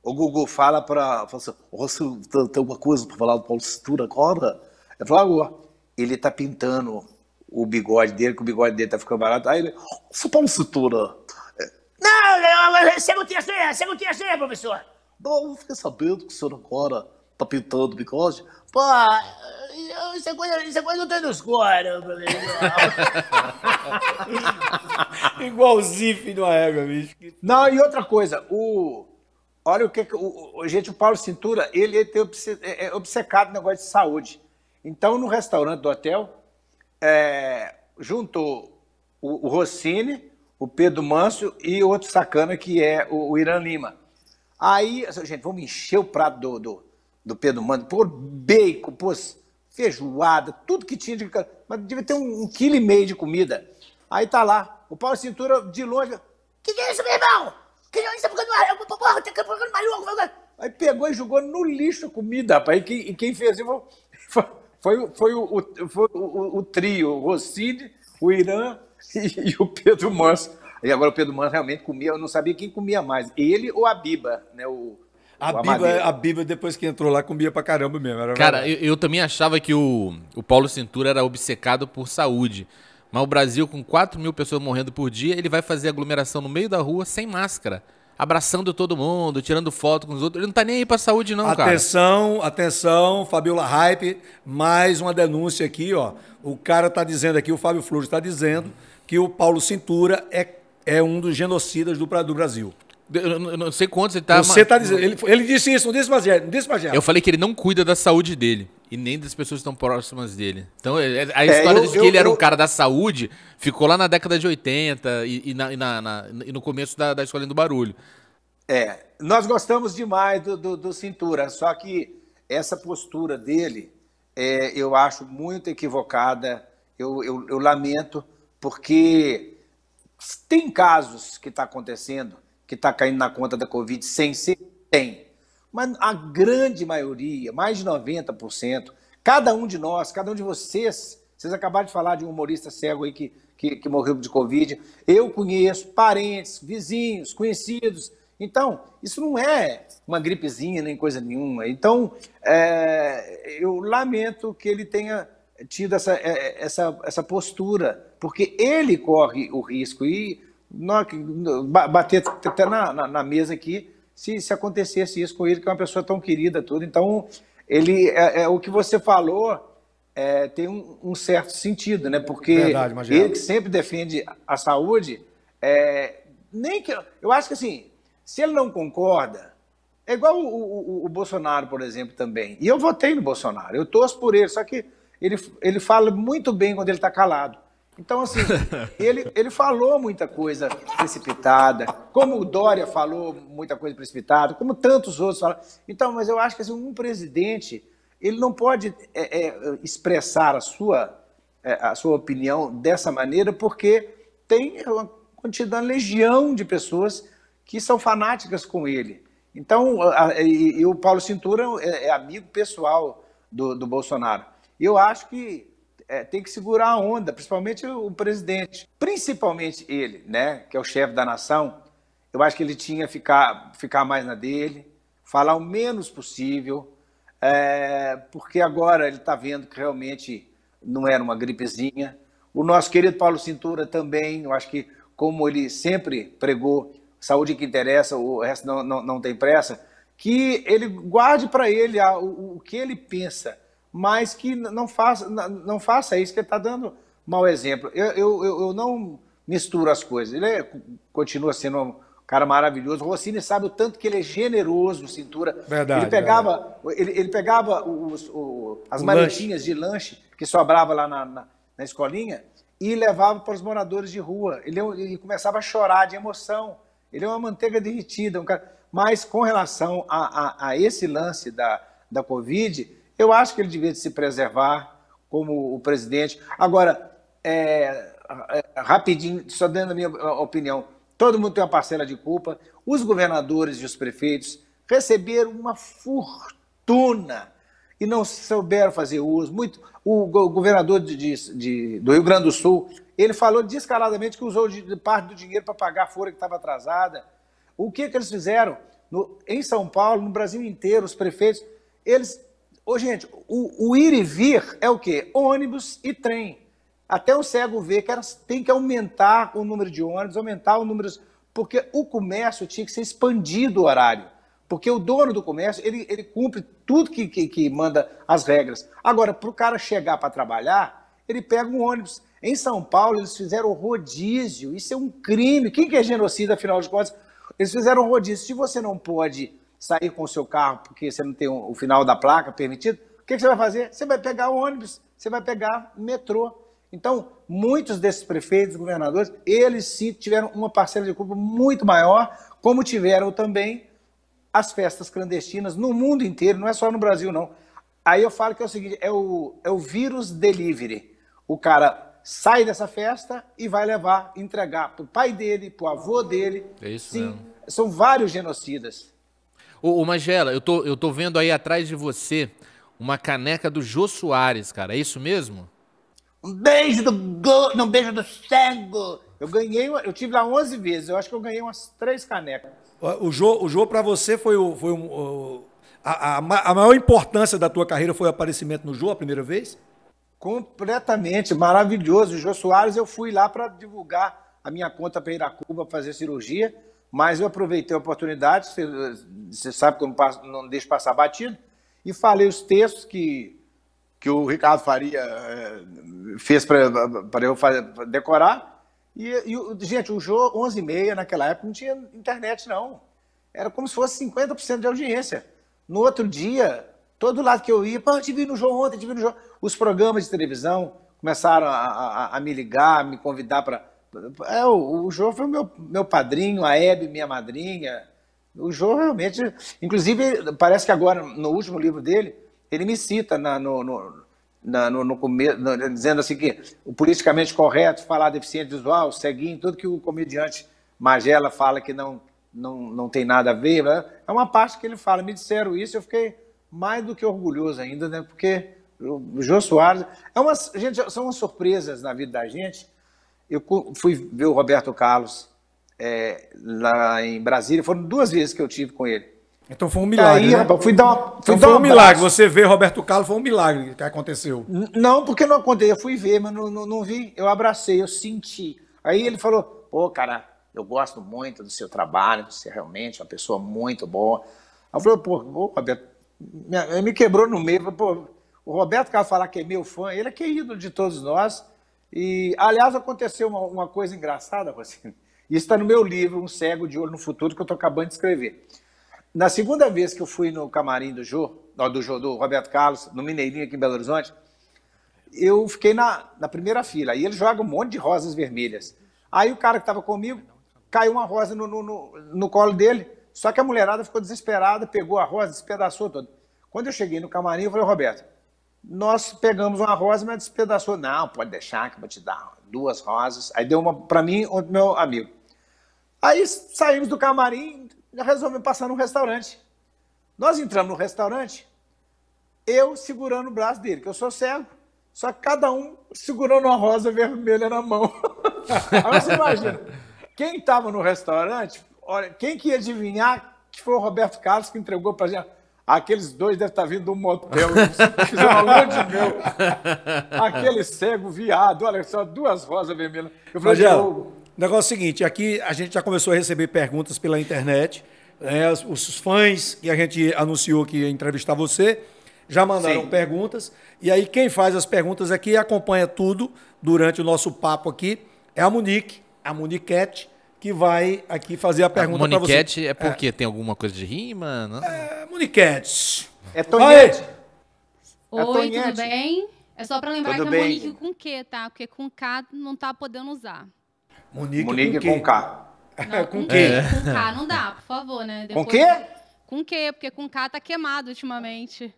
o Gugu fala para. Fala assim, tem alguma coisa para falar do Paulo Cintura agora? Ele fala ah, ele está pintando o bigode dele, que o bigode dele está ficando barato. Aí ele, seu Paulo Cintura. É, não, você não tinha ideia, você não tinha ideia, professor. Não, eu fiquei sabendo que o senhor agora papinho todo, bigode. Pô, isso é coisa, isso é coisa do Tenuscore. [LAUGHS] Igual o Zif de uma égua, bicho. Não, e outra coisa, o. Olha o que. O, o, gente, o Paulo Cintura, ele é, obce, é obcecado no negócio de saúde. Então, no restaurante do hotel, é, juntou o, o Rossini, o Pedro Manso e outro sacana que é o, o Irã Lima. Aí, gente, vamos encher o prato do, do do Pedro Mano, por bacon, por feijoada, tudo que tinha de. Mas devia ter um, um quilo e meio de comida. Aí tá lá, o Paulo Cintura de longe. Que que é isso, meu irmão? Que que é isso? Porra, tá ficando maluco. Aí pegou e jogou no lixo a comida, rapaz. E quem, e quem fez isso foi, foi, o, foi o, o, o, trio, o Rossini, o Irã e, e o Pedro Manso. E agora o Pedro Manso realmente comia, eu não sabia quem comia mais, ele ou a Biba, né? O, a Bíblia, a Bíblia, depois que entrou lá, comia pra caramba mesmo. Cara, eu, eu, também achava que o, o Paulo Cintura era obcecado por saúde. Mas o Brasil, com 4 mil pessoas morrendo por dia, ele vai fazer aglomeração no meio da rua sem máscara. Abraçando todo mundo, tirando foto com os outros. Ele não tá nem aí pra saúde, não, atenção, cara. Atenção, atenção, Fabiola Hype. Mais uma denúncia aqui, ó. O cara tá dizendo aqui, o Fábio Flores tá dizendo que o Paulo Cintura é, é um dos genocidas do, do Brasil. Eu não sei quantos ele tá. Você mas... tá dizendo. Ele, ele, disse isso, não disse mais, não disse Eu falei que ele não cuida da saúde dele e nem das pessoas que estão próximas dele. Então, é, é, a é, história é, eu, de que eu, ele eu, era um cara da saúde ficou lá na década de 80 e, e, na, e, na, na, e no começo da, da Escolinha do Barulho. É, nós gostamos demais do, do, do Cintura, só que essa postura dele é, eu acho muito equivocada, eu, eu lamento, porque tem casos que está acontecendo que está caindo na conta da Covid sem ser? Tem. Mas a grande maioria, mais de 90%, cada um de nós, cada um de vocês, vocês acabaram de falar de um humorista cego aí que, que, que morreu de Covid. Eu conheço parentes, vizinhos, conhecidos. Então, isso não é uma gripezinha nem coisa nenhuma. Então, é, eu lamento que ele tenha tido essa, é, essa, essa postura, porque ele corre o risco. E bater até na, na, na, mesa aqui, se, se acontecesse isso com ele, que é uma pessoa tão querida, tudo. Então, ele é, é o que você falou é, tem um, um, certo sentido, né? Porque Verdade, ele que sempre defende a saúde, é, nem que eu acho que assim, se ele não concorda, é igual o, o, o Bolsonaro, por exemplo, também. E eu votei no Bolsonaro, eu torço por ele, só que ele, ele fala muito bem quando ele está calado. Então, assim, ele, ele falou muita coisa precipitada, como o Dória falou muita coisa precipitada, como tantos outros falaram. Então, mas eu acho que assim, um presidente ele não pode é, é, expressar a sua, é, a sua opinião dessa maneira, porque tem uma quantidade, uma legião de pessoas que são fanáticas com ele. Então, a, a, e, e, o Paulo Cintura é, é amigo pessoal do, do Bolsonaro. Eu acho que é, tem que segurar a onda, principalmente o presidente, principalmente ele, né, que é o chefe da nação. Eu acho que ele tinha que ficar, ficar mais na dele, falar o menos possível, é, porque agora ele está vendo que realmente não era uma gripezinha. O nosso querido Paulo Cintura também, eu acho que como ele sempre pregou, saúde que interessa, o resto não, não, não tem pressa, que ele guarde para ele a, o, o que ele pensa mas que não faça, não faça isso, que ele está dando mau exemplo. Eu, eu, eu não misturo as coisas. Ele é, continua sendo um cara maravilhoso. O Rossini sabe o tanto que ele é generoso, no cintura. Verdade. Ele pegava, verdade. Ele, ele, pegava os, o, as o maletinhas lanche. de lanche que sobrava lá na, na, na escolinha e levava para os moradores de rua. Ele, é ele, começava a chorar de emoção. Ele é uma manteiga derretida. Um cara... Mas com relação a, a, a esse lance da, da Covid, eu acho que ele devia se preservar como o presidente. Agora, é, é, rapidinho, só dando a minha opinião, todo mundo tem uma parcela de culpa. Os governadores e os prefeitos receberam uma fortuna e não souberam fazer uso. Muito, o governador de, de, de, do Rio Grande do Sul, ele falou descaradamente que usou parte do dinheiro para pagar a folha que estava atrasada. O que, que eles fizeram? No, em São Paulo, no Brasil inteiro, os prefeitos, eles Ô, gente, o, o ir e vir é o quê? Ônibus e trem. Até o cego ver que tem que aumentar o número de ônibus, aumentar o número. Porque o comércio tinha que ser expandido o horário. Porque o dono do comércio, ele, ele cumpre tudo que, que, que manda as regras. Agora, para o cara chegar para trabalhar, ele pega um ônibus. Em São Paulo, eles fizeram rodízio. Isso é um crime. Quem que é genocida, afinal de contas? Eles fizeram rodízio. Se você não pode sair com o seu carro porque você não tem o final da placa permitido, o que você vai fazer? Você vai pegar o ônibus, você vai pegar metrô. Então, muitos desses prefeitos, governadores, eles sim tiveram uma parcela de culpa muito maior, como tiveram também as festas clandestinas no mundo inteiro, não é só no Brasil, não. Aí eu falo que é o seguinte: é o, é o vírus delivery. O cara sai dessa festa e vai levar, entregar para o pai dele, para o avô dele. É isso Sim, mesmo. são vários genocidas. Ô, ô Magela, eu tô, eu tô vendo aí atrás de você uma caneca do Jô Soares, cara. É isso mesmo? Um beijo do go... não, um beijo do cego. Eu ganhei, eu tive lá 11 vezes. Eu acho que eu ganhei umas três canecas. O Jô, o Jô para você foi o, foi um, o, a, a, a, maior importância da tua carreira foi o aparecimento no Jô a primeira vez? Completamente, maravilhoso. O Jô Soares, eu fui lá para divulgar a minha conta para Iracuba fazer cirurgia mas eu aproveitei a oportunidade, você, você sabe que eu não, passo, não deixo passar batido, e falei os textos que, que o Ricardo Faria eh, fez para eu fazer, decorar. E, e, gente, o jogo, 11h30, naquela época, não tinha internet, não. Era como se fosse 50% de audiência. No outro dia, todo lado que eu ia, pô, eu te vi no jogo ontem, te vi no jogo. Os programas de televisão começaram a, a, a me ligar, me convidar para é, o, o Jô foi o meu, meu padrinho, a Hebe, minha madrinha. O Jô realmente. Inclusive, parece que agora, no último livro dele, ele me cita na, no, no, na, no, no, dizendo assim que o politicamente correto, falar deficiente visual, seguindo tudo que o comediante Magela fala que não, não, não tem nada a ver, né? é uma parte que ele fala. Me disseram isso, eu fiquei mais do que orgulhoso ainda, né? Porque o Jô Soares. É uma, gente, são umas surpresas na vida da gente eu fui ver o Roberto Carlos é, lá em Brasília. Foram duas vezes que eu tive com ele. Então foi um milagre. Aí, né? rapaz, fui dar uma, fui então dar foi um, um milagre. Você ver Roberto Carlos foi um milagre que aconteceu. Não, porque não aconteceu. Eu fui ver, mas não, não, não, vi. Eu abracei, eu senti. Aí ele falou: pô, cara, eu gosto muito do seu trabalho, você é realmente uma pessoa muito boa. Aí eu falei: pô, Roberto, me, me quebrou no meio. Pô, o Roberto Carlos falar que é meu fã, ele é querido de todos nós. E, aliás, aconteceu uma, uma coisa engraçada, Rocine. Isso está no meu livro, Um Cego de Olho no Futuro, que eu estou acabando de escrever. Na segunda vez que eu fui no camarim do Jô, do, Jô, do Roberto Carlos, no Mineirinho aqui em Belo Horizonte, eu fiquei na, na primeira fila. E ele joga um monte de rosas vermelhas. Aí o cara que estava comigo caiu uma rosa no, no, no, no colo dele. Só que a mulherada ficou desesperada, pegou a rosa, despedaçou toda. Quando eu cheguei no camarim, eu falei, Roberto, nós pegamos uma rosa, mas despedaçou. Não, pode deixar que eu vou te dar duas rosas. Aí deu uma para mim e outro meu amigo. Aí saímos do camarim e resolvemos passar num restaurante. Nós entramos no restaurante, eu segurando o braço dele, que eu sou cego. Só que cada um segurando uma rosa vermelha na mão. [LAUGHS] Aí você imagina, quem estava no restaurante, olha, quem que ia adivinhar que foi o Roberto Carlos que entregou para gente? Aqueles dois devem estar vindo do motel. Pelo de Deus. [LAUGHS] Aquele cego viado. Olha só, duas rosas vermelhas. Eu falei, Rogério, o negócio é o seguinte. Aqui a gente já começou a receber perguntas pela internet. Né, os, fãs que a gente anunciou que ia entrevistar você já mandaram Sim. perguntas. E aí quem faz as perguntas aqui e acompanha tudo durante o nosso papo aqui. É a Monique, a Moniquete que vai aqui fazer a ah, pergunta para você. Moniquete é porque é. tem alguma coisa de rima? Não? É, Moniquete. É Tonhete. Oi, é tudo bem? É só para lembrar tudo que é bem. Monique com Q, tá? Porque com K não tá podendo usar. Monique, Monique com, com K. Não, é, com, com Q. É. Com K não dá, por favor, né? Depois, com Q? Com Q, porque com K tá queimado ultimamente.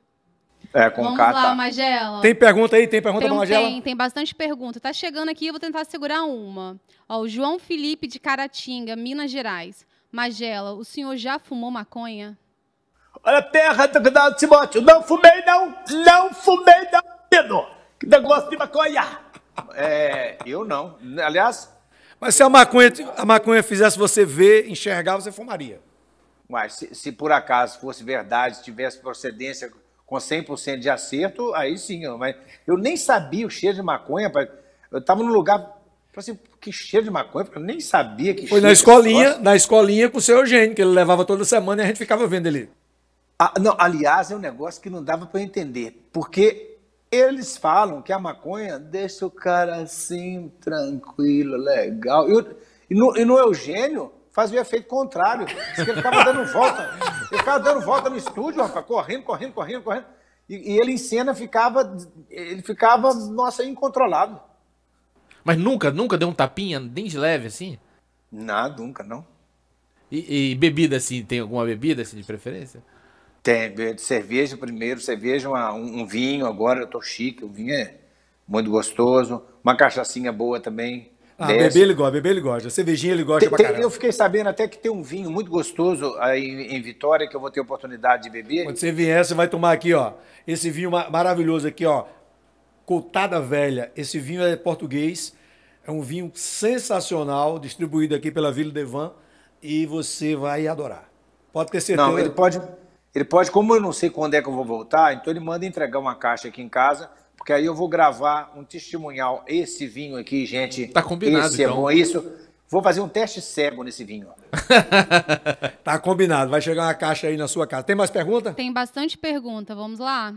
É, com Vamos lá, tá. Magela. Tem pergunta aí? Tem pergunta tem, pra Magela? Tem, tem bastante pergunta. Tá chegando aqui, eu vou tentar segurar uma. Ó, o João Felipe de Caratinga, Minas Gerais. Magela, o senhor já fumou maconha? Olha, terra tá do Dal Timóteo, não fumei não, não fumei não, Pedro, Que negócio de maconha. É, eu não. Aliás... Mas se a maconha, a maconha fizesse você ver, enxergar, você fumaria. Mas se, se por acaso fosse verdade, tivesse procedência com 100% de acerto, aí sim. Mas eu nem sabia o cheiro de maconha. Eu estava num lugar assim, que cheiro de maconha, porque eu nem sabia que Foi na escolinha, na escolinha com o seu Eugênio, que ele levava toda semana e a gente ficava vendo ele. Ah, não, aliás, é um negócio que não dava para entender, porque eles falam que a maconha deixa o cara assim, tranquilo, legal. E, no, e no Eugênio, fazia o efeito contrário. Diz que ele ficava dando volta. Ele ficava dando volta no estúdio, rapaz, correndo, correndo, correndo, correndo. E, e ele em cena ficava, ele ficava, nossa, incontrolado. Mas nunca, nunca deu um tapinha, nem de leve assim? Nada, nunca, não. E, e bebida, assim, tem alguma bebida assim, de preferência? Tem, cerveja primeiro, cerveja, uma, um, um, vinho agora, eu tô chique, o vinho é muito gostoso. Uma cachaçinha boa também. Ah, né? bebê ele gosta, bebê ele gosta. Cervejinha ele gosta tem, pra caramba. Eu fiquei sabendo até que tem um vinho muito gostoso aí em Vitória que eu vou ter oportunidade de beber. Quando você vier, você vai tomar aqui, ó. Esse vinho maravilhoso aqui, ó. Coutada Velha. Esse vinho é português. É um vinho sensacional, distribuído aqui pela Vila Devan. E você vai adorar. Pode ter certeza. Não, ele pode... Ele pode, como eu não sei quando é que eu vou voltar, então ele manda entregar uma caixa aqui em casa porque aí eu vou gravar um testemunhal. Esse vinho aqui, gente. Tá combinado, Esse é então. é bom, isso. Vou fazer um teste cego nesse vinho. [LAUGHS] tá combinado. Vai chegar uma caixa aí na sua casa. Tem mais pergunta? Tem bastante pergunta. Vamos lá.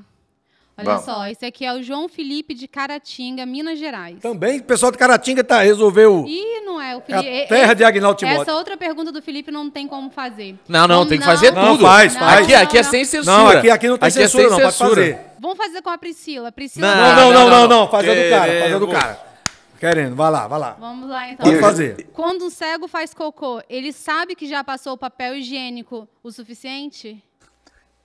Olha só, esse aqui é o João Felipe de Caratinga, Minas Gerais. Também, o pessoal de Caratinga tá, resolveu. Ih, não é. O Felipe, é a terra é, de Agnaldo Timóteo. Essa outra pergunta do Felipe não tem como fazer. Não, não, tem que fazer não, tudo. Não, faz, faz. Aqui, aqui é sem censura. Não, aqui, aqui não tem aqui é censura, é sem não, censura. Fazer. Vamos fazer com a Priscila. Priscila não, não, não, não, não, faz a do cara, fazendo o do cara. Querendo, vai lá, vai lá. Vamos lá, então. Pode fazer. Quando um cego faz cocô, ele sabe que já passou o papel higiênico o suficiente?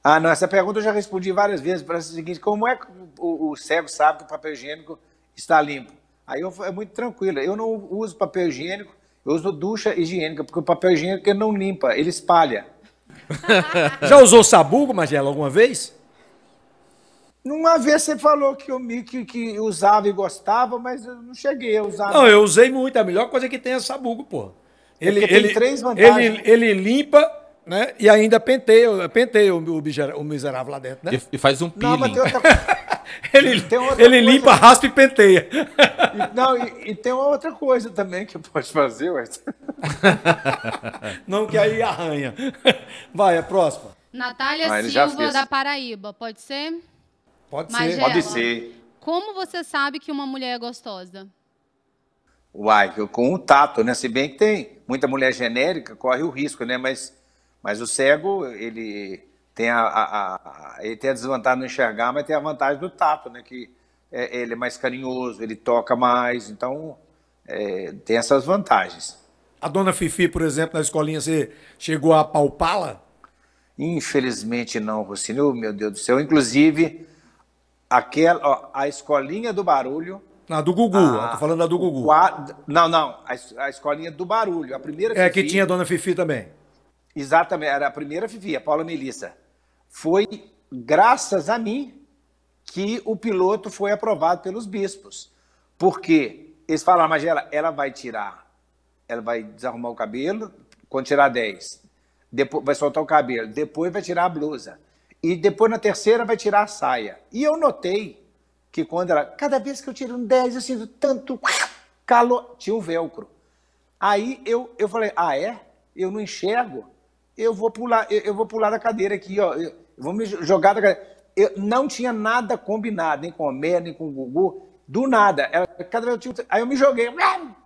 Ah, não, essa pergunta eu já respondi várias vezes para o seguinte: como é que o, o, cego sabe que o papel higiênico está limpo? Aí eu, é muito tranquilo. Eu não uso papel higiênico, eu uso ducha higiênica, porque o papel higiênico não limpa, ele espalha. [LAUGHS] já usou sabugo, Magela, alguma vez? Uma vez você falou que eu que, que usava e gostava, mas eu não cheguei a usar. Não, eu usei muito. A melhor coisa é que tem é sabugo, pô. É ele, ele, três vantagens. Ele, ele limpa né? E ainda penteia, penteia o, o, o miserável lá dentro, né? E, e faz um peeling. Não, outra... [LAUGHS] ele ele limpa, coisa... raspa e penteia. E, não, e, e, tem uma outra coisa também que pode fazer, [LAUGHS] não que aí arranha. Vai, a próxima. Natália ah, Silva da Paraíba, pode ser? Pode ser. Magela, pode é. ser. Como você sabe que uma mulher é gostosa? Uai, com o um tato, né? Se bem que tem muita mulher genérica, corre o risco, né? Mas mas o cego, ele tem a, a, a, ele tem a desvantagem de enxergar, mas tem a vantagem do tato, né? Que é, ele é mais carinhoso, ele toca mais, então é, tem essas vantagens. A dona Fifi, por exemplo, na escolinha, você chegou a palpá-la? Infelizmente não, Rocinho, meu Deus do céu. Inclusive, aquela, ó, a escolinha do barulho. Na do Gugu, a, ah, tô falando da do Gugu. Quadro, não, não, a, a, escolinha do barulho, a primeira É, Fifi, que tinha a dona Fifi também. Exatamente, era a primeira Vivi, a Paula Melissa. Foi graças a mim que o piloto foi aprovado pelos bispos. Porque eles falaram, mas ela, ela vai tirar, ela vai desarrumar o cabelo, quando tirar 10, depois vai soltar o cabelo, depois vai tirar a blusa. E depois na terceira vai tirar a saia. E eu notei que quando ela, cada vez que eu tiro um 10, eu sinto tanto calor, tinha um velcro. Aí eu, eu falei, ah é? Eu não enxergo eu vou pular, eu, vou pular da cadeira aqui, ó. Eu vou me jogar da cadeira. Eu não tinha nada combinado, nem com a Mer, nem com o Gugu, do nada. Ela, é, cada vez eu tinha... Aí eu me joguei.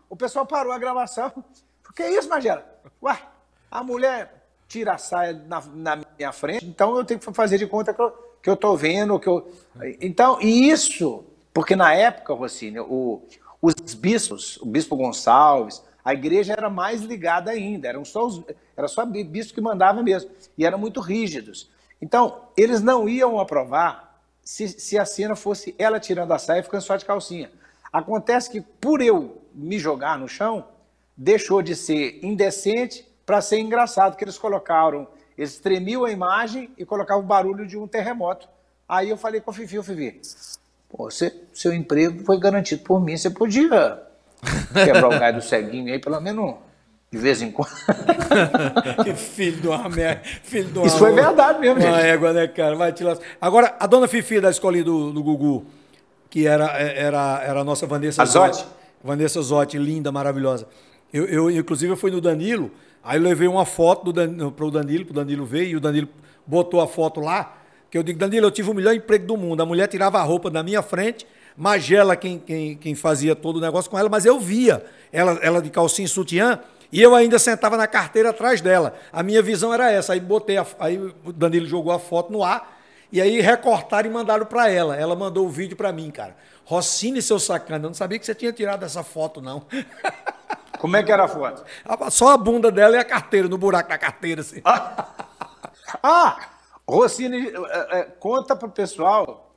O pessoal parou a gravação. O [LAUGHS] que é isso, Magela? Ué, a mulher tira a saia na, na, minha frente, então eu tenho que fazer de conta que eu, que eu tô vendo, que eu... Então, e isso, porque na época, Rossini, o, os bispos, o bispo Gonçalves, a igreja era mais ligada ainda, eram só os, era só bispo que mandava mesmo, e eram muito rígidos. Então, eles não iam aprovar se, se a cena fosse ela tirando a saia e ficando só de calcinha. Acontece que, por eu me jogar no chão, deixou de ser indecente para ser engraçado, que eles colocaram, eles tremiam a imagem e colocavam o barulho de um terremoto. Aí eu falei com o Fifi, o Fifi, Pô, você, seu emprego foi garantido por mim, você podia Quebrar o galho do ceguinho aí, pelo menos de vez em quando. [LAUGHS] que filho do Amé, filho do Isso foi é verdade mesmo, gente. Uma égua, né, cara? Vai te lascar. Agora, a dona Fifi da escolinha do, do Gugu, que era, é, era, era a nossa Vanessa Azotti. Zotti. Vanessa Zotti, linda, maravilhosa. Eu, eu, inclusive, eu fui no Danilo, aí eu levei uma foto para o Danilo, para o Danilo ver, e o Danilo botou a foto lá, que eu digo, Danilo, eu tive o melhor emprego do mundo. A mulher tirava a roupa da minha frente Magela quem, quem, quem fazia todo o negócio com ela, mas eu via ela, ela de calcinha e sutiã, e eu ainda sentava na carteira atrás dela. A minha visão era essa. Aí botei, a, aí o Danilo jogou a foto no ar, e aí recortaram e mandaram para ela. Ela mandou o vídeo para mim, cara. Rossini, seu sacana, eu não sabia que você tinha tirado essa foto, não. [LAUGHS] Como é que era a foto? Só a bunda dela e a carteira, no buraco da carteira, assim. Ah! ah! Rossini, eh, eh, conta pro pessoal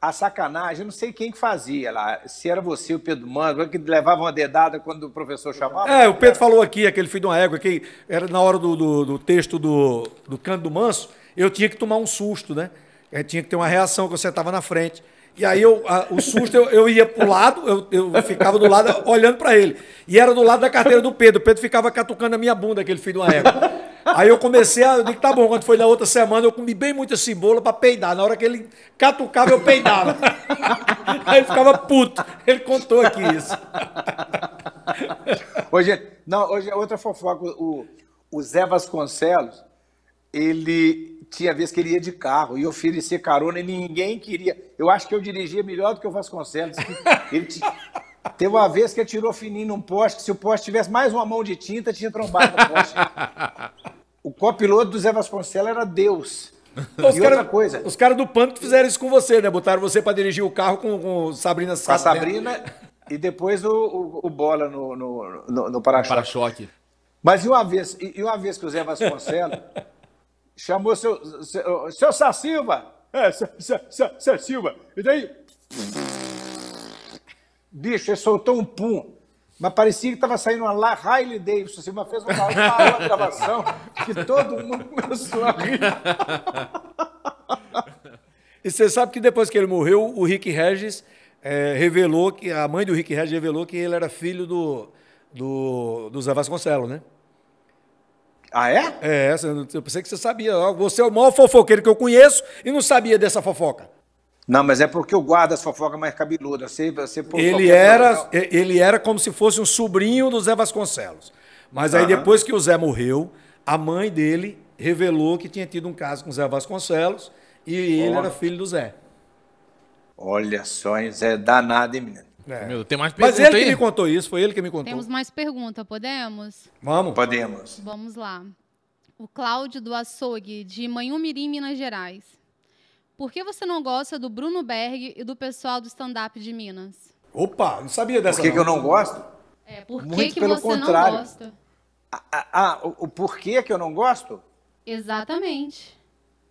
a sacanagem, não sei quem que fazia lá, se era você, o Pedro Mano, que levava uma dedada quando o professor chamava. É, o Pedro falou aqui, aquele filho de uma égua, que era na hora do, do, do texto do, do Cândido Manso, eu tinha que tomar um susto, né? Eu é, tinha que ter uma reação, que você estava na frente. E aí eu, a, o susto, eu, eu ia pro lado, eu, eu ficava do lado olhando para ele. E era do lado da carteira do Pedro. O Pedro ficava catucando a minha bunda, aquele filho de uma égua. Aí eu comecei a. Eu digo, tá bom, quando foi na outra semana, eu comi bem muita cebola pra peidar. Na hora que ele catucava, eu peidava. [LAUGHS] Aí ele ficava puto. Ele contou aqui isso. Hoje, não, hoje é outra fofoca. O, o Zé Vasconcelos, ele tinha vez que ele ia de carro e oferecer carona e ninguém queria. Eu acho que eu dirigia melhor do que o Vasconcelos. Ele Teve uma vez que ele tirou fininho num poste, se o poste tivesse mais uma mão de tinta, tinha trombado o poste. O copiloto do Zé Vasconcelos era Deus. Então, [LAUGHS] os caras cara do Pânico fizeram isso com você, né? Botaram você para dirigir o carro com, com Sabrina Com a Sabrina né? e depois o, o, o, Bola no, no, no, no para-choque. Para Mas e uma vez, e uma vez que o Zé Vasconcelos [LAUGHS] chamou seu, seu, seu Sá Silva, é, seu Sá Silva, e daí... Bicho, ele soltou um pum. Mas parecia que estava saindo uma La Riley Davidson, assim, mas fez uma, uma, uma gravação que todo mundo começou a rir. [LAUGHS] E você sabe que depois que ele morreu, o Rick Regis é, revelou que a mãe do Rick Regis revelou que ele era filho do, do, do Zé Vasconcelos, né? Ah, é? É, eu pensei que você sabia. Você é o maior fofoqueiro que eu conheço e não sabia dessa fofoca. Não, mas é porque o guarda as fofocas mais cabeluda. Você, você ele, era, ele era como se fosse um sobrinho do Zé Vasconcelos. Mas aí, uhum. depois que o Zé morreu, a mãe dele revelou que tinha tido um caso com o Zé Vasconcelos e ele era filho do Zé. Olha só, hein? Zé danado, hein, menino? É. Meu, tem mais perguntas. Mas ele aí? que me contou isso, foi ele que me contou. Temos mais perguntas, podemos? Vamos? Podemos. Vamos lá. O Cláudio do Açougue, de Manhumirim, Minas Gerais. Por que você não gosta do Bruno Berg e do pessoal do stand-up de Minas? Opa, não sabia dessa. Por que, não. que eu não gosto? É, por Muito que, pelo você contrário. não gosta? Ah, ah, ah o, o porquê que eu não gosto? Exatamente.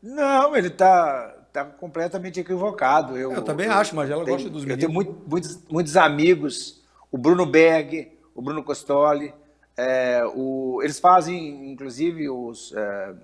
Não, ele está tá completamente equivocado. Eu, eu também eu, acho, mas ela tenho, gosta dos meninos. Eu tenho muito, muitos, muitos amigos, o Bruno Berg, o Bruno Costoli, é, o, eles fazem, inclusive, os, é,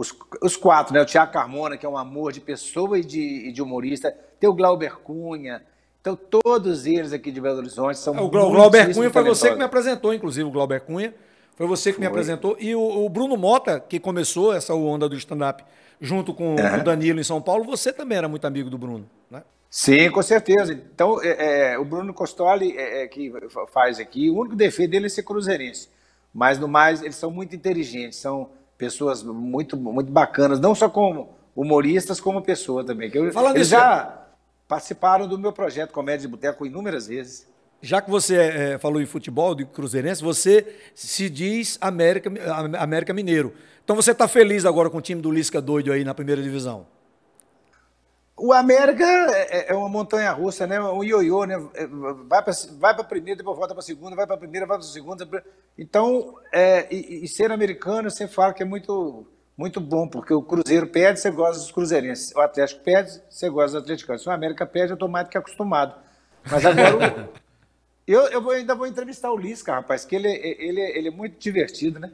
os, os, quatro, né? O Tiago Carmona, que é um amor de pessoa e de, e de, humorista, tem o Glauber Cunha. Então, todos eles aqui de Belo Horizonte são. É, o Glauber Cunha foi você que me apresentou, inclusive, o Glauber Cunha. Foi você que foi. me apresentou. E o, o, Bruno Mota, que começou essa onda do stand-up junto com é. o Danilo em São Paulo, você também era muito amigo do Bruno, né? Sim, com certeza. Então, é, é o Bruno Costoli, é, é, que faz aqui, o único defeito dele é ser cruzeirense. Mas, no mais, eles são muito inteligentes, são pessoas muito, muito bacanas, não só como humoristas, como pessoa também. Que eu, Falando eles já que... participaram do meu projeto Comédia de Boteco inúmeras vezes. Já que você é, falou em futebol de Cruzeirense, você se diz América, América Mineiro. Então você está feliz agora com o time do Lisca doido aí na primeira divisão? O América é, é, é uma montanha russa, né? Um ioiô, né? É, vai para vai a primeira, depois volta para a segunda, vai para a primeira, vai para a segunda. Então, é, e, e, ser americano, você fala que é muito, muito bom, porque o Cruzeiro perde, você gosta dos Cruzeirenses. O Atlético perde, você gosta dos Atleticanos. Se o América perde, eu estou mais do que acostumado. Mas agora. [LAUGHS] eu, eu vou, ainda vou entrevistar o Lisca, rapaz, que ele, é, ele, ele é muito divertido, né?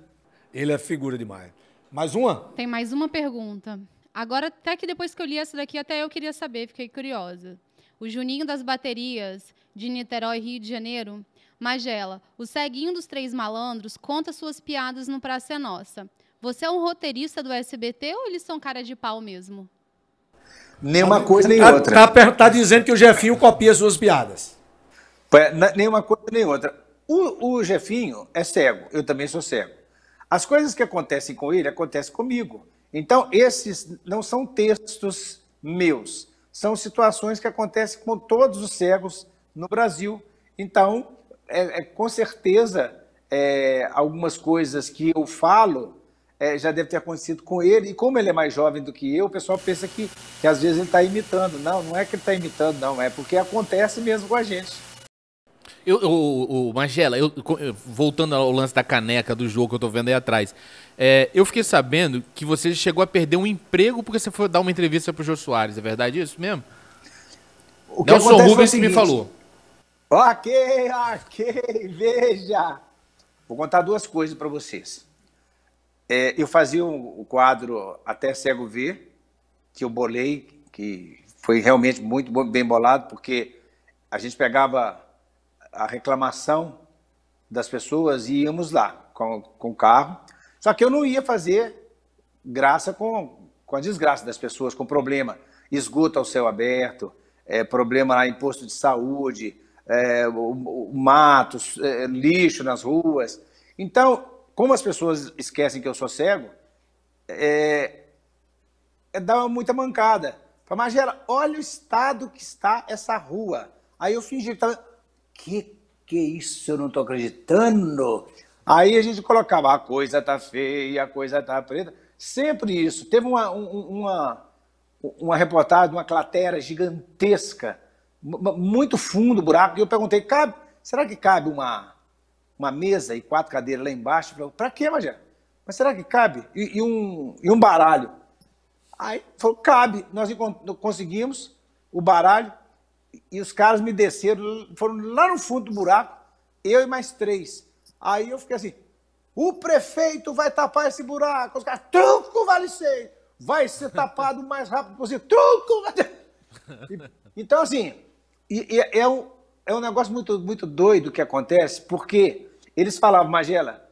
Ele é figura demais. Mais uma? Tem mais uma pergunta. Agora, até que depois que eu li essa daqui, até eu queria saber, fiquei curiosa. O Juninho das Baterias, de Niterói, Rio de Janeiro. Magela, o ceguinho dos três malandros conta suas piadas no Praça é Nossa. Você é um roteirista do SBT ou eles são cara de pau mesmo? Nenhuma tá coisa nem tá outra. Tá, tá, dizendo que o Jefinho copia suas piadas. Nenhuma coisa nem outra. O, o Jefinho é cego, eu também sou cego. As coisas que acontecem com ele acontecem comigo. Então, esses não são textos meus, são situações que acontecem com todos os cegos no Brasil. Então, é, é com certeza, é, algumas coisas que eu falo é, já deve ter acontecido com ele. E como ele é mais jovem do que eu, o pessoal pensa que, que às vezes ele está imitando. Não, não é que ele está imitando, não. É porque acontece mesmo com a gente. Eu, eu, Magela, eu, voltando ao lance da caneca do jogo que eu tô vendo aí atrás, é, eu fiquei sabendo que você chegou a perder um emprego porque você foi dar uma entrevista pro Jô Soares, é verdade isso mesmo? O que Nelson é Rubens me falou. Ok, ok, [LAUGHS] veja. Vou contar duas coisas para vocês. É, eu fazia o um quadro Até Cego Ver, que eu bolei, que foi realmente muito bem bolado, porque a gente pegava a reclamação das pessoas e íamos lá com, com o carro. Só que eu não ia fazer graça com, com a desgraça das pessoas, com problema. Esgoto ao céu aberto, é, problema lá em posto de saúde, é, o, o matos, é, eh, lixo nas ruas. Então, como as pessoas esquecem que eu sou cego, é, é dá muita mancada. Fala, Magela, olha o estado que está essa rua. Aí eu fingi que estava que que isso? Eu não estou acreditando. Aí a gente colocava, a coisa tá feia, a coisa tá preta. Sempre isso. Teve uma, uma, uma reportagem, uma cratera gigantesca, muito fundo o buraco, e eu perguntei, cabe, será que cabe uma, uma mesa e quatro cadeiras lá embaixo? Para quê, Magé? Mas será que cabe? E, e, um, e um baralho. Aí falou, cabe. Nós conseguimos o baralho, e os caras me desceram, foram lá no fundo do buraco, eu e mais três. Aí eu fiquei assim, o prefeito vai tapar esse buraco. Os caras, truco vale seis. Vai ser tapado o mais rápido possível. Truco vale Então, assim, é, um, é um negócio muito, muito doido que acontece, porque eles falavam, Magela,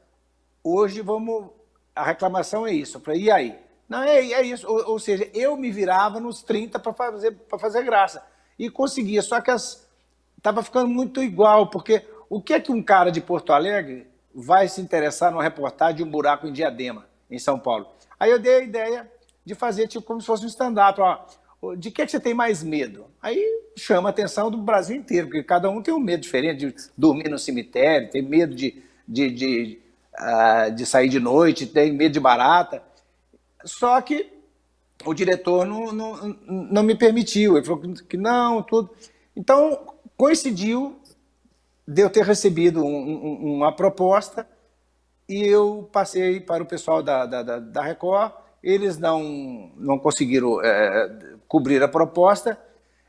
hoje vamos... A reclamação é isso. Eu falei, e aí? Não, é, é isso. Ou, ou seja, eu me virava nos 30 para fazer, fazer graça e conseguia. Só que estava ficando muito igual, porque o que é que um cara de Porto Alegre vai se interessar numa reportagem de um buraco em Diadema, em São Paulo? Aí eu dei a ideia de fazer tipo como se fosse um stand-up. De que, é que você tem mais medo? Aí chama a atenção do Brasil inteiro, porque cada um tem um medo diferente de dormir no cemitério, tem medo de, de, de, uh, de sair de noite, tem medo de barata. Só que o diretor não, não, não me permitiu. Ele falou que não, tudo. Então, coincidiu de eu ter recebido um, um, uma proposta e eu passei para o pessoal da, da, da Record. Eles não, não conseguiram é, cobrir a proposta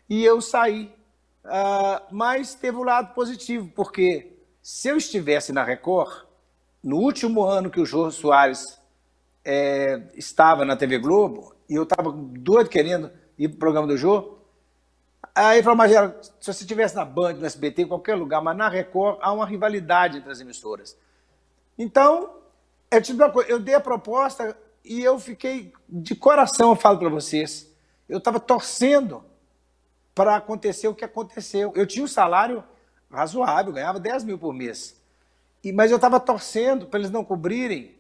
e eu saí. Ah, mas teve o um lado positivo, porque se eu estivesse na Record, no último ano que o Jô Soares é, estava na TV Globo e eu estava doido querendo ir para o programa do Jô. Aí falou, Magelo, se você estivesse na Band, no SBT, em qualquer lugar, mas na Record há uma rivalidade entre as emissoras. Então, eu, tive uma coisa, eu dei a proposta e eu fiquei, de coração, eu falo para vocês, eu estava torcendo para acontecer o que aconteceu. Eu tinha um salário razoável, ganhava 10 mil por mês. E, mas eu estava torcendo para eles não cobrirem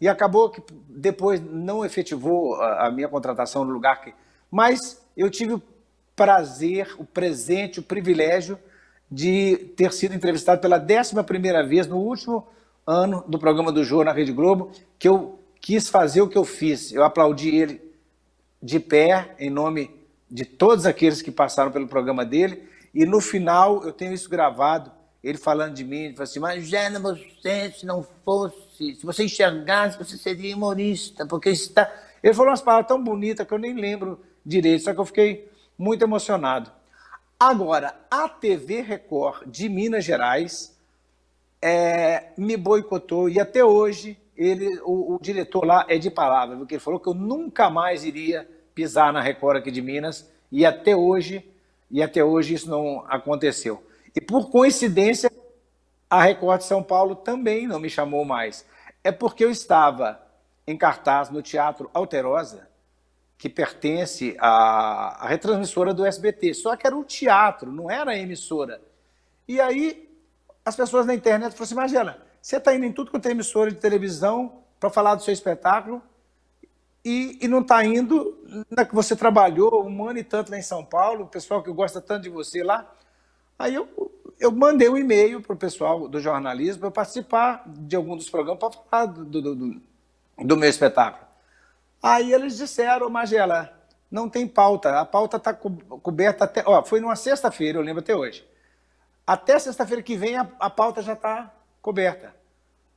e acabou que depois não efetivou a, a minha contratação no lugar que. Mas eu tive o prazer, o presente, o privilégio de ter sido entrevistado pela décima primeira vez no último ano do programa do Jô na Rede Globo, que eu quis fazer o que eu fiz. Eu aplaudi ele de pé, em nome de todos aqueles que passaram pelo programa dele, e no final eu tenho isso gravado, ele falando de mim, ele falou assim, mas você se não fosse se, se você enxergasse, você seria humorista, porque está. Ele falou umas palavras tão bonitas que eu nem lembro direito, só que eu fiquei muito emocionado. Agora, a TV Record de Minas Gerais é, me boicotou e até hoje ele, o, o, diretor lá é de palavra, porque ele falou que eu nunca mais iria pisar na Record aqui de Minas e até hoje e até hoje isso não aconteceu. E por coincidência a Record São Paulo também não me chamou mais. É porque eu estava em cartaz no Teatro Alterosa, que pertence à, à retransmissora do SBT. Só que era o teatro, não era a emissora. E aí as pessoas na internet falaram assim: Magela, você está indo em tudo quanto é emissora de televisão para falar do seu espetáculo e, e não está indo na que você trabalhou um ano e tanto lá em São Paulo, o pessoal que gosta tanto de você lá. Aí eu eu mandei um e-mail para o pessoal do jornalismo para participar de algum dos programas para falar do, do, do, do meu espetáculo. Aí eles disseram, Magela, não tem pauta, a pauta está co coberta até. Ó, foi numa sexta-feira, eu lembro até hoje. Até sexta-feira que vem a, a pauta já está coberta.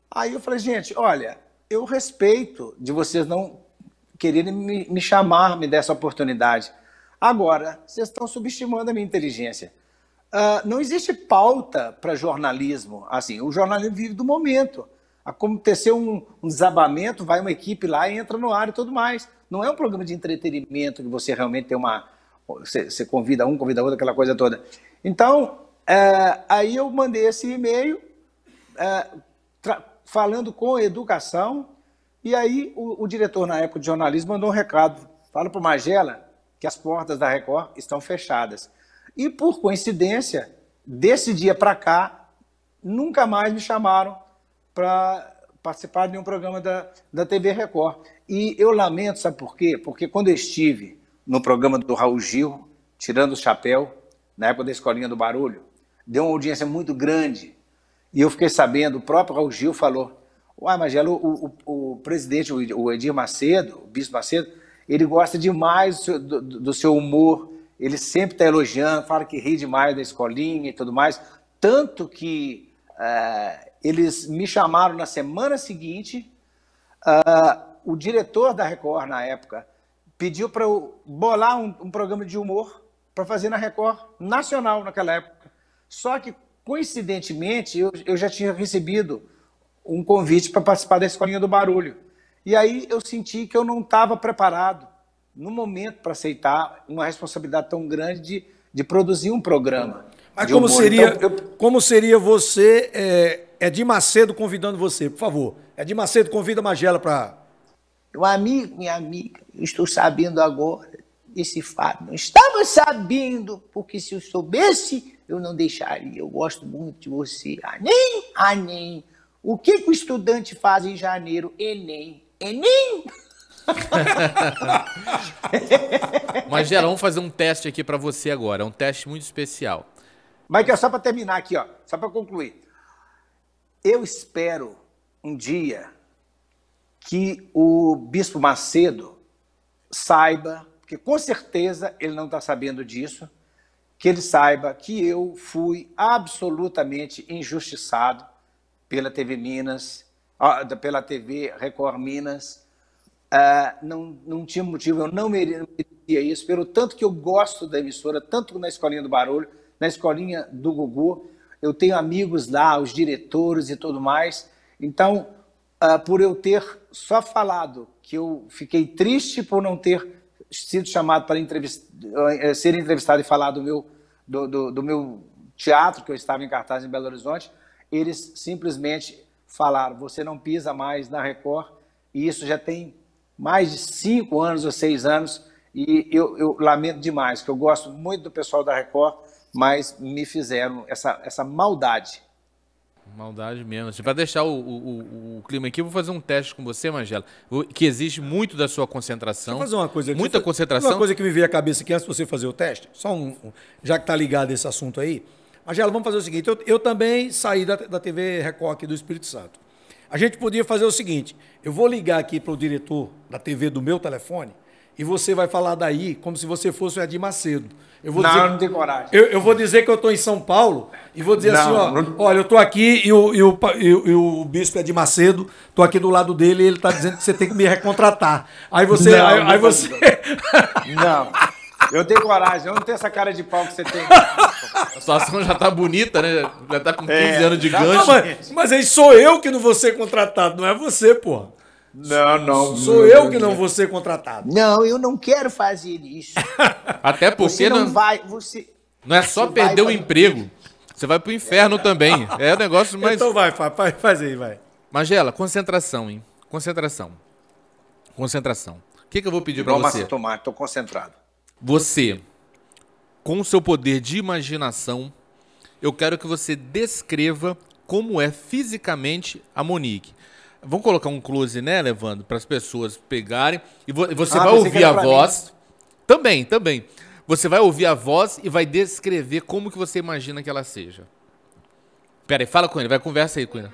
Aí eu falei, gente, olha, eu respeito de vocês não quererem me, me chamar, me dar essa oportunidade. Agora, vocês estão subestimando a minha inteligência. Uh, não existe pauta para jornalismo. Assim, o jornalismo vive do momento. Aconteceu um, um, desabamento, vai uma equipe lá e entra no ar e tudo mais. Não é um programa de entretenimento que você realmente tem uma. Você, você convida um, convida outro, aquela coisa toda. Então, uh, aí eu mandei esse e-mail uh, falando com educação. E aí o, o diretor, na época de jornalismo, mandou um recado. Fala para o Magela que as portas da Record estão fechadas. E por coincidência, desse dia para cá, nunca mais me chamaram para participar de um programa da, da TV Record. E eu lamento, sabe por quê? Porque quando eu estive no programa do Raul Gil, Tirando o Chapéu, na época da Escolinha do Barulho, deu uma audiência muito grande. E eu fiquei sabendo, o próprio Raul Gil falou, uai, Magelo, o, o, o presidente, o Edir Macedo, o Bispo Macedo, ele gosta demais do, do, do seu humor, ele sempre está elogiando, fala que ri demais da escolinha e tudo mais. Tanto que uh, eles me chamaram na semana seguinte, uh, o diretor da Record, na época, pediu para eu bolar um, um programa de humor para fazer na Record nacional naquela época. Só que, coincidentemente, eu, eu já tinha recebido um convite para participar da Escolinha do Barulho. E aí eu senti que eu não estava preparado no momento para aceitar uma responsabilidade tão grande de, de produzir um programa. Mas como seria, então, eu... como seria você, é, de Macedo convidando você, por favor. de Macedo convida a Magela para... Meu amigo, minha amiga, eu estou sabendo agora esse fato. Não estava sabendo, porque se eu soubesse, eu não deixaria. Eu gosto muito de você. Anem, anem. O que, que o estudante faz em janeiro? Enem. Enem? [LAUGHS] Mas, Gerão, vamos fazer um teste aqui para você agora. É um teste muito especial. Michael, só para terminar aqui, ó, só para concluir. Eu espero um dia que o Bispo Macedo saiba, porque com certeza ele não está sabendo disso, que ele saiba que eu fui absolutamente injustiçado pela TV Minas, ah, pela TV Record Minas, ah, não, não tinha motivo, eu não merecia isso, pelo tanto que eu gosto da emissora, tanto na Escolinha do Barulho, na Escolinha do Gugu, eu tenho amigos lá, os diretores e tudo mais. Então, uh, por eu ter só falado que eu fiquei triste por não ter sido chamado para entrevist... Eh, ser entrevistado e falar do meu, do, do, do meu teatro, que eu estava em cartaz em Belo Horizonte, eles simplesmente falaram: você não pisa mais na Record, e isso já tem mais de cinco anos ou seis anos, e eu, eu lamento demais, porque eu gosto muito do pessoal da Record, mas me fizeram essa, essa maldade. Maldade mesmo. Assim, Para deixar o, o, o, clima aqui, eu vou fazer um teste com você, Mangela, que exige muito da sua concentração. Deixa fazer uma coisa aqui. Muita concentração. Uma coisa que me veio à cabeça aqui antes de você fazer o teste, só um, já que tá ligado esse assunto aí. Mangela, vamos fazer o seguinte: eu, eu também saí da, da TV Record aqui do Espírito Santo. A gente podia fazer o seguinte: eu vou ligar aqui para o diretor da TV do meu telefone e você vai falar daí como se você fosse o Edir Macedo. Eu vou não, dizer, não coragem. Eu, eu vou dizer que eu estou em São Paulo e vou dizer assim, não, assim: ó, não... olha, eu estou aqui e o, e, o, e, o, e o bispo Edir Macedo, estou aqui do lado dele e ele está dizendo que você tem que me recontratar. Aí você. Não, aí, aí você. [LAUGHS] Não. Eu tenho coragem, eu não tenho essa cara de pau que você tem. A situação já tá bonita, né? Já tá com 15 é, anos de gancho. Tá mas, mas, aí sou eu que não vou ser contratado, não é você, porra. Não, não. Sou não, eu que não vou ser contratado. Não, eu não quero fazer isso. [LAUGHS] Até porque você não, não vai, você Não é só perder o emprego. Você vai pro inferno é, também. É o negócio mais Então vai, faz, faz aí, vai. Magela, concentração, hein? Concentração. Concentração. O que, que eu vou pedir para você? Massa tomar, tô concentrado. Você, com o seu poder de imaginação, eu quero que você descreva como é fisicamente a Monique. Vamos colocar um close né, levando para as pessoas pegarem. E vo você ah, vai ouvir a voz. Mim. Também, também. Você vai ouvir a voz e vai descrever como que você imagina que ela seja. Pera aí, fala com ele, vai conversa aí com ele.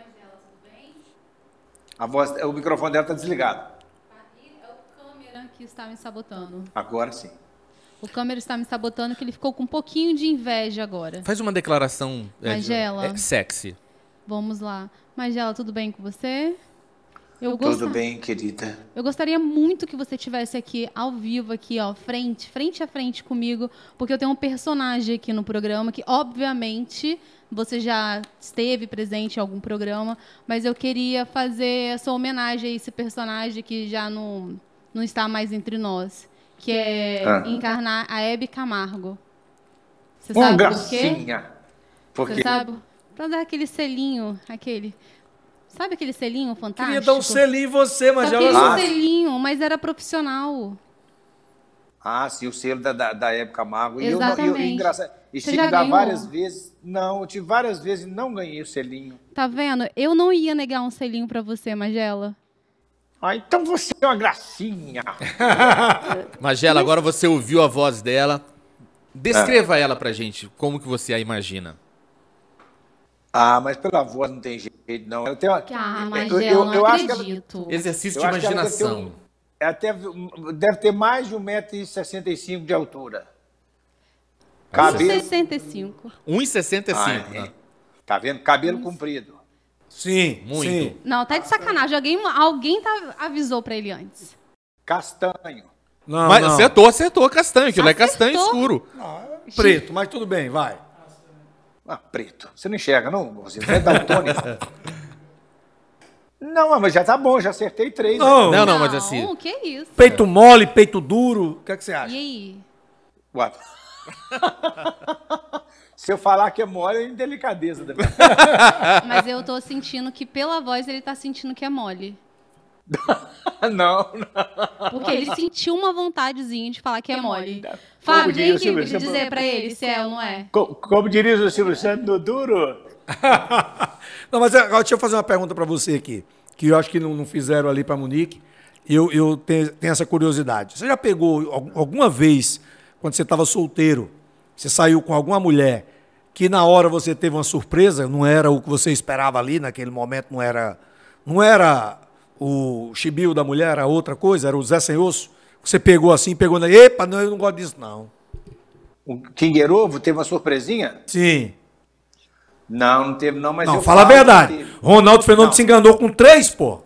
A voz, o microfone dela está desligado. É o câmera que está me sabotando. Agora sim. O câmera está me sabotando que ele ficou com um pouquinho de inveja agora. Faz uma declaração é, Magela, é, sexy. Vamos lá. Magela, tudo bem com você? Eu Tudo bem, querida. Eu gostaria muito que você tivesse aqui ao vivo aqui, ó, frente, frente a frente comigo, porque eu tenho um personagem aqui no programa que obviamente você já esteve presente em algum programa, mas eu queria fazer essa homenagem a esse personagem que já não não está mais entre nós que é ah. encarnar a Hebe Camargo. Você Uma sabe gracinha. por quê? Você sabe? Pra dar aquele selinho, aquele. Sabe aquele selinho fantástico? Queria dar um selinho em você, mas Só já... Queria um selinho, mas era profissional. Ah, sim, o selo da, da, da Hebe Camargo. Exatamente. E eu, eu, engraçado, várias vezes. Não, eu tive várias vezes e não ganhei o selinho. Tá vendo? Eu não ia negar um selinho para você, Magela. Ah, então você é uma gracinha. [LAUGHS] Magela, agora você ouviu a voz dela. Descreva é. ela pra gente, como que você a imagina. Ah, mas pela voz não tem jeito, não. Ah, ela tem uma... Ah, Magela, eu, eu, eu acredito. Ela... Exercício eu de imaginação. Ela é deve, ter um... deve ter mais de 1,65m de altura. 1,65m. 1,65m. Ah, né? é. Tá vendo? Cabelo Nossa. comprido. Sim, muito. Sim. Não, tá de sacanagem. Alguém, alguém tá, avisou para ele antes. Castanho. Não, mas não. acertou, acertou castanho, que é castanho escuro. Não, é preto, mas tudo bem, vai. Ah, preto. Você não enxerga, não? Você é daltônico. não, mas já tá bom, já acertei três. Não, né? não, não, mas assim. Não, que isso? Peito mole, peito duro. O que, é que você acha? E aí? What? [LAUGHS] Se eu falar que é mole, é indelicadeza da minha [LAUGHS] Mas eu tô sentindo que pela voz ele tá sentindo que é mole. [LAUGHS] não, não. Porque ele sentiu uma vontadezinha de falar que é, é mole. mole. Fábio, tem que de dizer Santos... pra ele se é ou não é. Como, como diria o Silvio Santos, no duro. [LAUGHS] não, mas é, agora deixa eu fazer uma pergunta pra você aqui, que eu acho que não, não fizeram ali pra Monique. Eu, eu tenho, tenho essa curiosidade. Você já pegou alguma vez, quando você estava solteiro, você saiu com alguma mulher que na hora você teve uma surpresa, não era o que você esperava ali naquele momento, não era, não era o chibio da mulher, era outra coisa, era o Zé sem osso. Você pegou assim, pegou na, epa, não, eu não gosto disso não. O Tinguerovo teve uma surpresinha? Sim. Não, não teve não, mas Não, fala a verdade. Ronaldo Fernando se enganou com três, pô.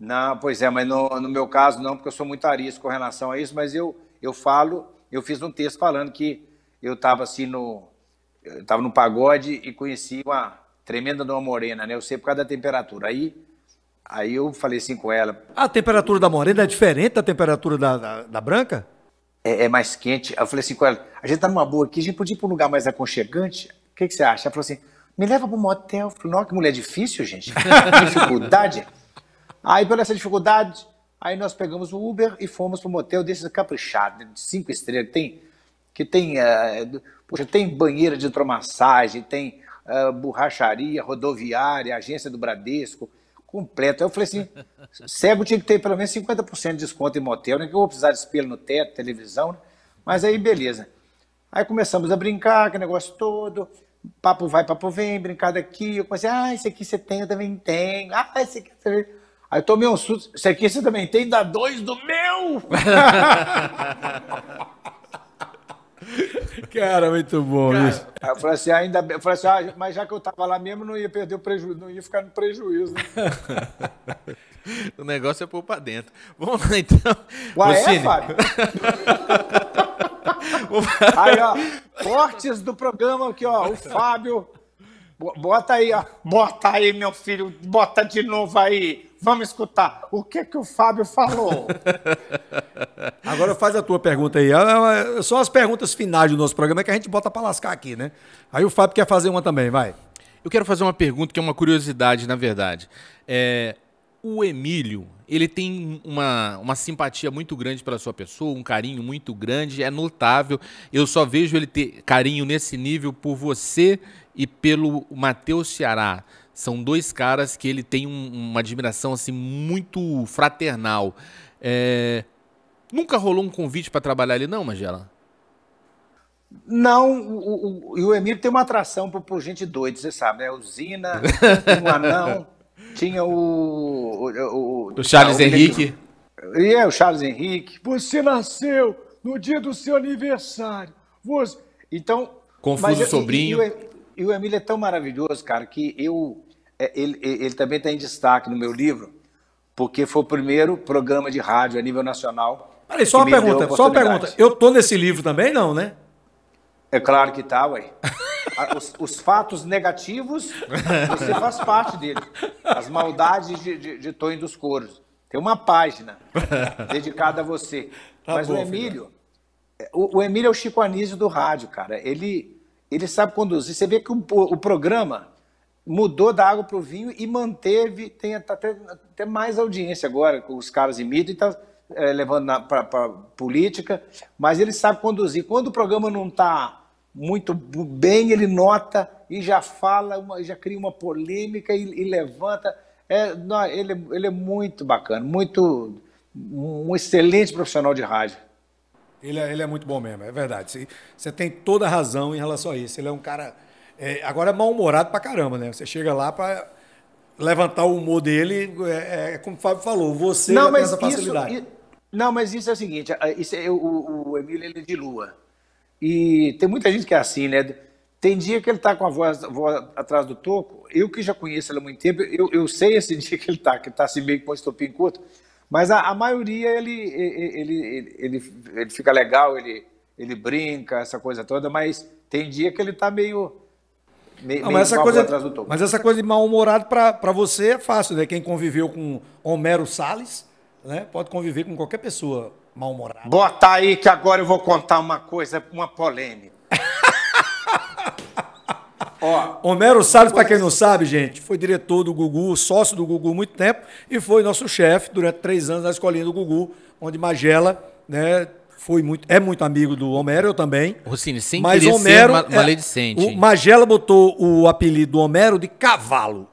Não, pois é, mas no, no meu caso não, porque eu sou muito arisco com relação a isso, mas eu, eu falo, eu fiz um texto falando que eu estava assim no. Eu tava no pagode e conheci uma tremenda dona uma morena, né? Eu sei por causa da temperatura. Aí, aí eu falei assim com ela. A temperatura da morena é diferente da temperatura da, da, da branca? É, é, mais quente. Eu falei assim com ela, a gente tá numa boa aqui, a gente podia ir para um lugar mais aconchegante. O que, que você acha? Ela falou assim, me leva para um motel. Eu falei, nossa, que mulher difícil, gente. dificuldade. [LAUGHS] Aí, pela essa dificuldade, aí nós pegamos o Uber e fomos para um motel desses caprichados, de né? cinco estrelas, tem que tem, eh, poxa, tem banheira de hidromassagem, tem eh, borracharia, rodoviária, agência do Bradesco, completo. Aí eu falei assim, cego tinha que ter pelo menos 50% de desconto em motel, né? que eu vou precisar de espelho no teto, televisão, né? mas aí beleza. Aí começamos a brincar, que negócio todo, papo vai, papo vem, brincar daqui. Eu comecei, ah, esse aqui você tem, eu também tenho. Ah, esse aqui você tem. Aí eu tomei um susto, esse aqui você também tem, dá dois do meu! [LAUGHS] [LAUGHS] Cara, muito bom Cara, isso. Eu falei assim, ainda bem, eu falei assim, ah, mas já que eu tava lá mesmo, não ia perder o prejuízo, não ia ficar no prejuízo. [LAUGHS] o negócio é pôr pra dentro. Vamos lá então. Uai, é, Fábio? [LAUGHS] aí, ó, cortes do programa aqui, ó. O Fábio. Bota aí, ó. Bota aí, meu filho. Bota de novo aí. Vamos escutar o que que o Fábio falou. [LAUGHS] Agora faz a tua pergunta aí. É, é, é só as perguntas finais do nosso programa que a gente bota para lascar aqui, né? Aí o Fábio quer fazer uma também, vai. Eu quero fazer uma pergunta que é uma curiosidade, na verdade. É, o Emílio, ele tem uma, uma simpatia muito grande pela sua pessoa, um carinho muito grande, é notável. Eu só vejo ele ter carinho nesse nível por você e pelo Matheus Ceará. São dois caras que ele tem um, uma admiração assim muito fraternal. É... Nunca rolou um convite para trabalhar ali, não, Magela? Não, o, o, o Emílio tem uma atração por, por gente doida, você sabe, né? Usina, o anão, [LAUGHS] tinha o. O, o Charles Henrique. E é, o Charles Henrique. Você nasceu no dia do seu aniversário. Você... Então. Confuso mas, é, sobrinho. E, e, e, o Emílio é tão maravilhoso, cara, que eu é, ele, ele também tem tá destaque no meu livro, porque foi o primeiro programa de rádio a nível nacional. Peraí, só uma pergunta, só uma pergunta. Eu tô nesse livro também, não, né? É claro que tá, ué. Os, os, fatos negativos, você faz parte dele. As maldades de, de, de Tonho dos Coros. Tem uma página dedicada a você. [LAUGHS] Tá Mas bom, o Emílio, é, o, o, Emílio é o Chico Anísio do rádio, cara. Ele, ele sabe conduzir. Você vê que o, o programa mudou da água para o vinho e manteve, tem até, até mais audiência agora com os caras em mídia e está é, levando para política, mas ele sabe conduzir. Quando o programa não está muito bem, ele nota e já fala, uma, já cria uma polêmica e, e levanta. É, não, ele, ele é muito bacana, muito um excelente profissional de rádio. Ele é, ele é muito bom mesmo, é verdade. Você tem toda a razão em relação a isso. Ele é um cara é, agora é mal-humorado pra caramba, né? Você chega lá pra levantar o humor dele, é, é, é como o Fábio falou, você não, mas essa facilidade. Isso, não, mas isso é o seguinte, isso é, o, o Emílio ele é de lua. E tem muita gente que é assim, né? Tem dia que ele está com a voz, a voz, atrás do toco. Eu que já conheço ele há muito tempo, eu, eu sei esse [LAUGHS] dia que ele está, que está assim meio com o estopim curto. Mas a, a maioria ele, ele, ele, ele, ele fica legal, ele, ele brinca, essa coisa toda. Mas tem dia que ele está meio não, mas, essa coisa, atrás do topo. mas essa coisa de mal-humorado para você é fácil, né? Quem conviveu com Homero Salles, né? Pode conviver com qualquer pessoa mal-humorada. Bota aí que agora eu vou contar uma coisa, uma polêmica. [LAUGHS] Ó, Homero Salles, para quem não sabe, gente, foi diretor do Gugu, sócio do Gugu muito tempo e foi nosso chefe durante três anos na escolinha do Gugu, onde Magela né, foi muito, é muito amigo do Homero, eu também. Rossini, sem mas querer Homero, ser maledicente. É, o Magela botou o apelido do Homero de cavalo.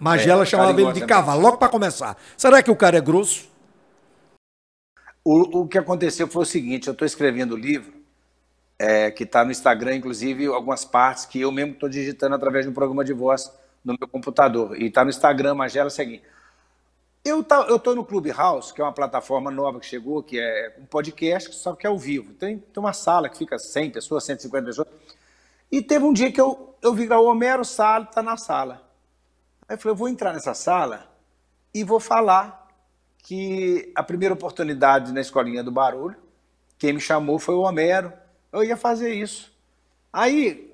Magela é, chamava ele de cavalo, logo para começar. Será que o cara é grosso? O, o que aconteceu foi o seguinte: eu estou escrevendo o livro, é, que está no Instagram, inclusive, algumas partes que eu mesmo estou digitando através de um programa de voz no meu computador. E está no Instagram, Magela, seguinte. Eu, tá, tô no Clubhouse, que é uma plataforma nova que chegou, que é um podcast, só que é ao vivo. Tem, tem uma sala que fica 100 pessoas, 150 pessoas. E teve um dia que eu, eu vi que o Homero Salles está na sala. Aí eu falei, eu vou entrar nessa sala e vou falar que a primeira oportunidade na Escolinha do Barulho, quem me chamou foi o Homero. Eu ia fazer isso. Aí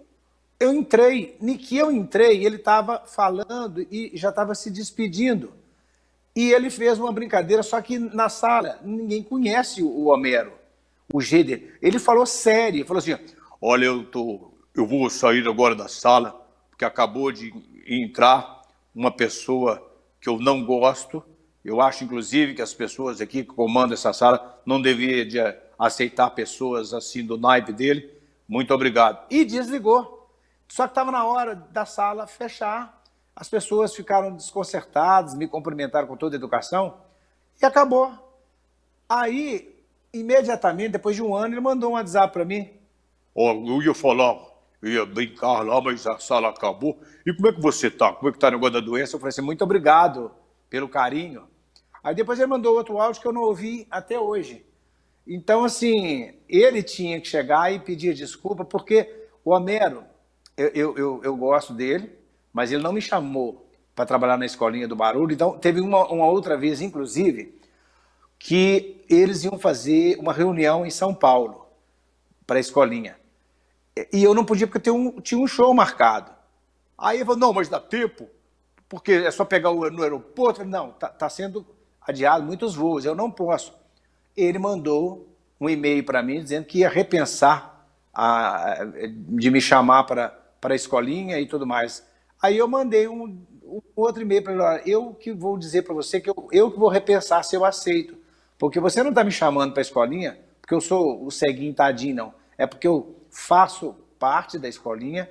eu entrei, que eu entrei, ele estava falando e já estava se despedindo. E ele fez uma brincadeira, só que na sala ninguém conhece o Homero, o G Ele falou sério, falou assim: Olha, eu, tô, eu vou sair agora da sala, porque acabou de entrar uma pessoa que eu não gosto. Eu acho, inclusive, que as pessoas aqui que comandam essa sala não deveriam de aceitar pessoas assim do naipe dele. Muito obrigado. E desligou. Só que estava na hora da sala fechar as pessoas ficaram desconcertadas, me cumprimentaram com toda a educação e acabou. Aí, imediatamente, depois de um ano, ele mandou um WhatsApp para mim. oh, eu ia falar, eu ia brincar lá, mas a sala acabou. E como é que você tá? Como é que está o negócio da doença? Eu falei assim, muito obrigado pelo carinho. Aí depois ele mandou outro áudio que eu não ouvi até hoje. Então, assim, ele tinha que chegar e pedir desculpa, porque o Homero, eu, eu, eu, eu gosto dele, mas ele não me chamou para trabalhar na escolinha do barulho. Então, teve uma, uma outra vez, inclusive, que eles iam fazer uma reunião em São Paulo para a escolinha. E eu não podia, porque um, tinha um show marcado. Aí eu falei, não, mas dá tempo, porque é só pegar o, no aeroporto. não, está tá sendo adiado muitos voos, eu não posso. Ele mandou um e-mail para mim dizendo que ia repensar a, de me chamar para a escolinha e tudo mais. Aí eu mandei um, um outro e-mail para ele, olha, eu que vou dizer para você que eu, eu que vou repensar se eu aceito, porque você não está me chamando para a escolinha, porque eu sou o ceguinho tadinho, não. É porque eu faço parte da escolinha,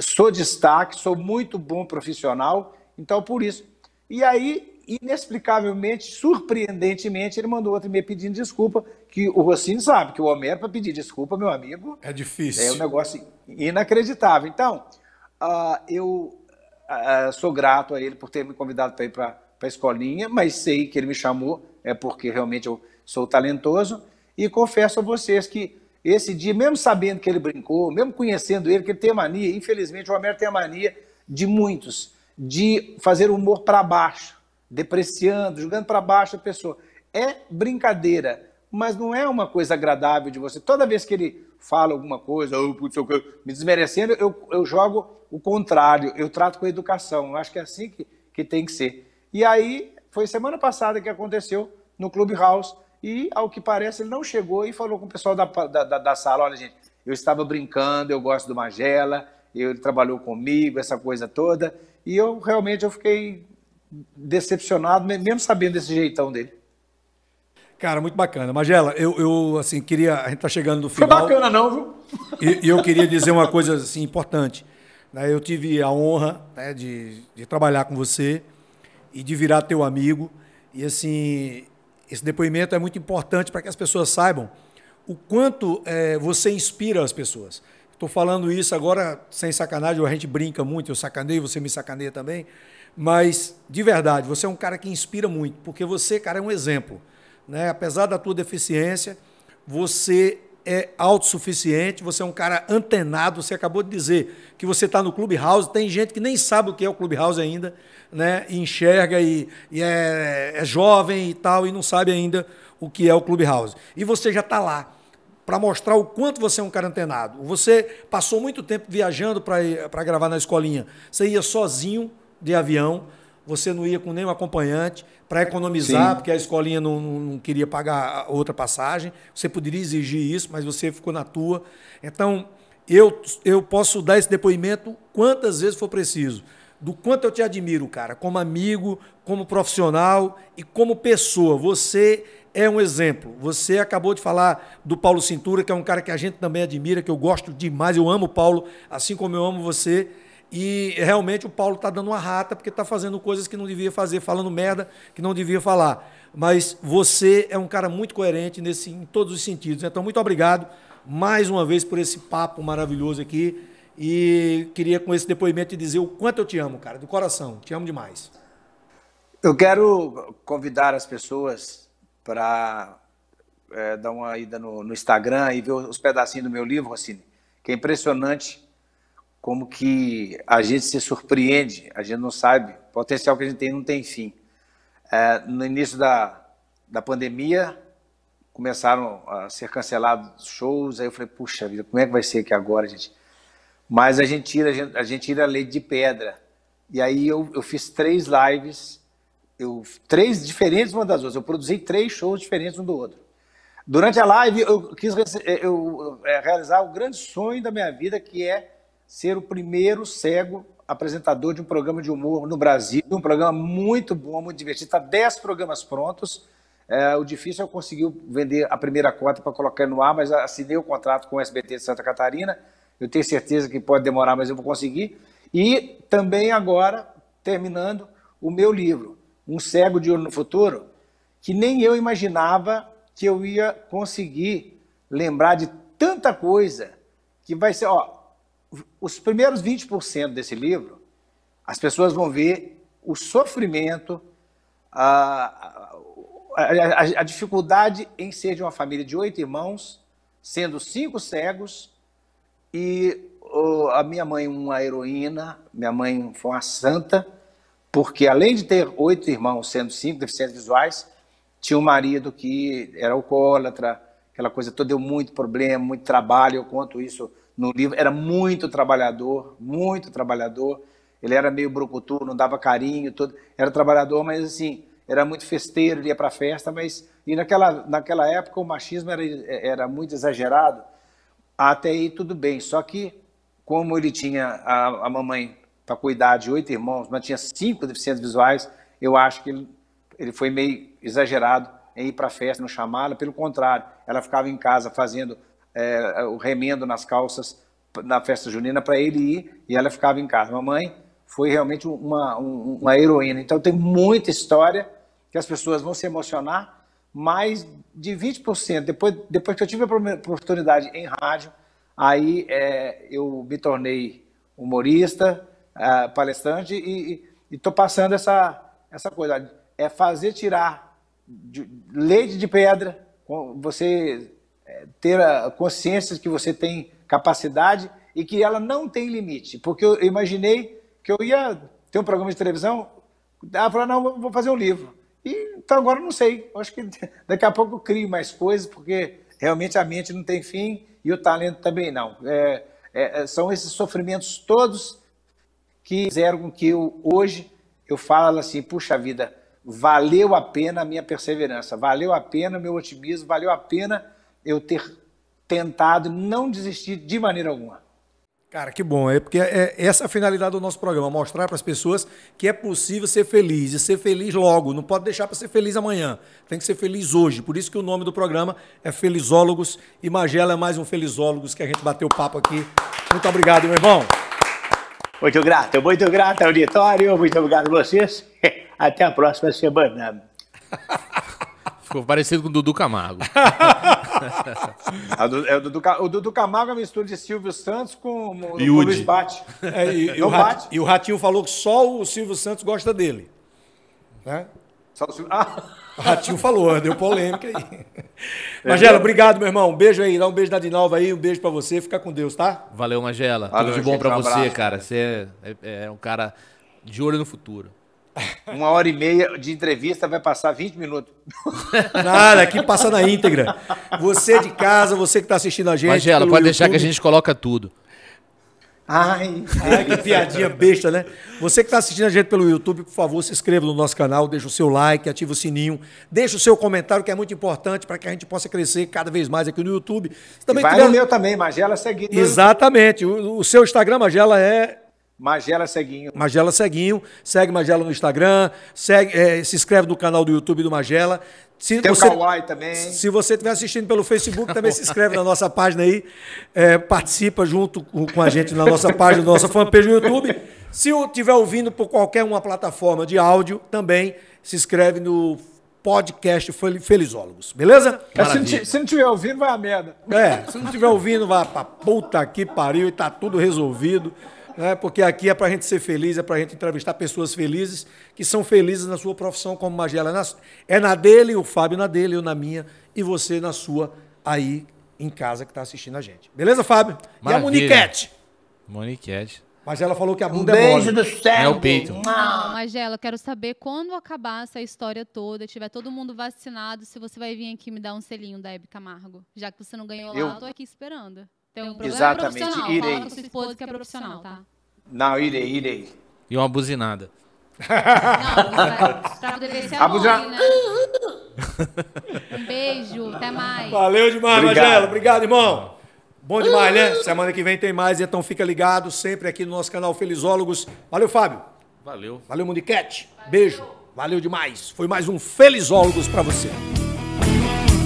sou destaque, sou muito bom profissional, então por isso. E aí, inexplicavelmente, surpreendentemente, ele mandou outro e-mail pedindo desculpa, que o Rossini sabe que o Homero, para pedir desculpa, meu amigo. É difícil. É um negócio inacreditável. Então, uh, eu uh, sou grato a ele por ter me convidado para ir para a escolinha, mas sei que ele me chamou, é porque realmente eu sou talentoso. E confesso a vocês que esse dia, mesmo sabendo que ele brincou, mesmo conhecendo ele, que ele tem a mania, infelizmente o Romero tem a mania de muitos, de fazer humor para baixo, depreciando, jogando para baixo a pessoa. É brincadeira, mas não é uma coisa agradável de você. Toda vez que ele fala alguma coisa, ou, putz, eu, me desmerecendo, eu, eu jogo o contrário, eu trato com educação. Eu acho que é assim que, que tem que ser. E aí, foi semana passada que aconteceu no Clubhouse, e ao que parece, ele não chegou e falou com o pessoal da, da, da sala: olha, gente, eu estava brincando, eu gosto do Magela, ele trabalhou comigo, essa coisa toda, e eu realmente eu fiquei decepcionado, mesmo sabendo desse jeitão dele. Cara, muito bacana. Magela, eu, eu assim, queria. A gente está chegando no final. Foi bacana, não, viu? E, e, eu queria dizer uma coisa assim, importante. Né? Eu tive a honra né, de, de trabalhar com você e de virar teu amigo. E assim, esse depoimento é muito importante para que as pessoas saibam o quanto é, você inspira as pessoas. Estou falando isso agora sem sacanagem, a gente brinca muito, eu sacaneio, você me sacaneia também. Mas, de verdade, você é um cara que inspira muito, porque você, cara, é um exemplo né? apesar da tua deficiência, você é autossuficiente, você é um cara antenado, você acabou de dizer que você está no Clubhouse, tem gente que nem sabe o que é o Clubhouse ainda, né? E enxerga e, e é, é, jovem e tal, e não sabe ainda o que é o Clubhouse. E você já está lá para mostrar o quanto você é um cara antenado. Você passou muito tempo viajando para gravar na escolinha, você ia sozinho de avião, você não ia com nenhum acompanhante para economizar, Sim. porque a escolinha não, não, queria pagar outra passagem. Você poderia exigir isso, mas você ficou na tua. Então, eu, eu posso dar esse depoimento quantas vezes for preciso. Do quanto eu te admiro, cara, como amigo, como profissional e como pessoa. Você é um exemplo. Você acabou de falar do Paulo Cintura, que é um cara que a gente também admira, que eu gosto demais, eu amo o Paulo, assim como eu amo você. E realmente o Paulo está dando uma rata porque está fazendo coisas que não devia fazer, falando merda que não devia falar. Mas você é um cara muito coerente nesse, em todos os sentidos. Né? Então, muito obrigado mais uma vez por esse papo maravilhoso aqui. E queria, com esse depoimento, te dizer o quanto eu te amo, cara, do coração. Te amo demais. Eu quero convidar as pessoas para é, eh, dar uma ida no, no Instagram e ver os pedacinhos do meu livro, Rocine, que é impressionante como que a gente se surpreende, a gente não sabe, o potencial que a gente tem não tem fim. É, no início da, da pandemia, começaram a ser cancelados shows, aí eu falei, puxa vida, como é que vai ser aqui agora, gente? Mas a gente tira a, gente, a gente tira a lei de pedra. E aí eu, eu fiz três lives, eu, três diferentes uma das outras, eu produzi três shows diferentes um do outro. Durante a live, eu quis eu, eu, é, realizar o grande sonho da minha vida, que é ser o primeiro cego apresentador de um programa de humor no Brasil. Um programa muito bom, muito divertido. Está 10 programas prontos. É, o difícil é eu conseguir vender a primeira cota para colocar no ar, mas assinei o contrato com o SBT de Santa Catarina. Eu tenho certeza que pode demorar, mas eu vou conseguir. E também agora, terminando, o meu livro, Um Cego de Olho no Futuro, que nem eu imaginava que eu ia conseguir lembrar de tanta coisa que vai ser. Ó, os primeiros 20% desse livro, as pessoas vão ver o sofrimento, a, a, a, a dificuldade em ser de uma família de oito irmãos, sendo cinco cegos e oh, a minha mãe uma heroína, minha mãe foi uma santa, porque além de ter oito irmãos, sendo cinco deficientes visuais, tinha um marido que era alcoólatra, aquela coisa toda, deu muito problema, muito trabalho, eu conto isso no livro. Era muito trabalhador, muito trabalhador. Ele era meio brucutu, não dava carinho, todo. Era trabalhador, mas assim, era muito festeiro, ia para festa, mas e naquela, naquela época o machismo era, era muito exagerado. Até aí tudo bem, só que como ele tinha a, a mamãe para cuidar de oito irmãos, mas tinha cinco deficientes visuais, eu acho que ele, ele foi meio exagerado em ir para a festa, não chamá-la, pelo contrário, ela ficava em casa fazendo é, é, o remendo nas calças na festa junina para ele ir e ela ficava em casa. Mamãe foi realmente uma, uma heroína. Então tem muita história que as pessoas vão se emocionar, mas de 20%, depois, depois que eu tive a oportunidade em rádio, aí é, eu me tornei humorista, é, palestrante e estou passando essa, essa coisa. É fazer tirar de, leite de pedra, você ter a consciência que você tem capacidade e que ela não tem limite. Porque eu imaginei que eu ia ter um programa de televisão, ah, falar, não, vou fazer um livro. E então agora não sei. Eu acho que [LAUGHS] daqui a pouco eu crio mais coisas, porque realmente a mente não tem fim e o talento também não. É, é, é, são esses sofrimentos todos que fizeram com que eu, hoje eu falo assim, puxa vida, valeu a pena a minha perseverança, valeu a pena o meu otimismo, valeu a pena eu ter tentado não desistir de maneira alguma. Cara, que bom, é porque é, é essa a finalidade do nosso programa, mostrar para as pessoas que é possível ser feliz e ser feliz logo, não pode deixar para ser feliz amanhã, tem que ser feliz hoje. Por isso que o nome do programa é Felizólogos e Magela é mais um Felizólogos que a gente bateu papo aqui. Muito obrigado, meu irmão. Muito grato, muito grato, auditório, muito obrigado a vocês. [LAUGHS] Até a próxima semana. Ficou parecido com o Dudu Camargo. [LAUGHS] é, o, Dudu, o Dudu Camargo é uma mistura de Silvio Santos com, o Luiz Bate. É, e, [LAUGHS] e, o Bate. e o Ratinho falou que só o Silvio Santos gosta dele. Né? Só o Silvio... Ah. O Ratinho falou, né? deu polêmica aí. É. Magela, obrigado, meu irmão. Um beijo aí, dá um beijo da Dinalva aí, um beijo para você, fica com Deus, tá? Valeu, Magela. Valeu, Tudo de bom para um você, abraço. cara. Você é, é, é um cara de olho no futuro. Uma hora e meia de entrevista vai passar 20 minutos. Nada, aqui passa na íntegra. Você de casa, você que está assistindo a gente. Angela, pode YouTube. deixar que a gente coloca tudo. Ai, Ai que piadinha besta, né? Você que está assistindo a gente pelo YouTube, por favor, se inscreva no nosso canal, deixa o seu like, ativa o sininho, deixa o seu comentário, que é muito importante para que a gente possa crescer cada vez mais aqui no YouTube. Também e vai tiver... no meu também, Magela seguir. Exatamente. O, o seu Instagram, Magela, é Magela Ceguinho. Magela Ceguinho. Segue Magela no Instagram. Segue, é, se inscreve no canal do YouTube do Magela. Se Tem você, o Kawaii também. Se você estiver assistindo pelo Facebook, também se inscreve na nossa página aí. É, participa junto com a gente na nossa página, na nossa fanpage no YouTube. Se estiver ouvindo por qualquer uma plataforma de áudio, também se inscreve no podcast Felizólogos, beleza? É, se, não, se não tiver ouvindo, vai a merda. É, se não tiver ouvindo, vai pra puta que pariu e tá tudo resolvido né? porque aqui é para a gente ser feliz, é para a gente entrevistar pessoas felizes, que são felizes na sua profissão como Magela. É, é na dele, o Fábio na dele, eu na minha, e você na sua, aí em casa que está assistindo a gente. Beleza, Fábio? Maravilha. E a Moniquete? Moniquete. Magela falou que a bunda um é mole. beijo do céu. É o peito. Ah. Magela, quero saber quando acabar essa história toda, tiver todo mundo vacinado, se você vai vir aqui me dar um selinho da Hebe Camargo. Já que você não ganhou eu... lá, eu tô aqui esperando. Então, um problema Exatamente. profissional. Irei. Fala com sua esposa que é profissional, tá? Não, irei, irei. E uma buzinada. Não, pra poder ver é buzina... né? Um beijo, até mais. Valeu demais, Obrigado. Magela. Obrigado, irmão. Bom demais, né? Semana que vem tem mais, então fica ligado sempre aqui no nosso canal Felizólogos. Valeu, Fábio. Valeu. Valeu, Mundiquete. Beijo. Valeu demais. Foi mais um Felizólogos para você.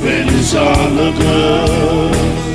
Felizólogos.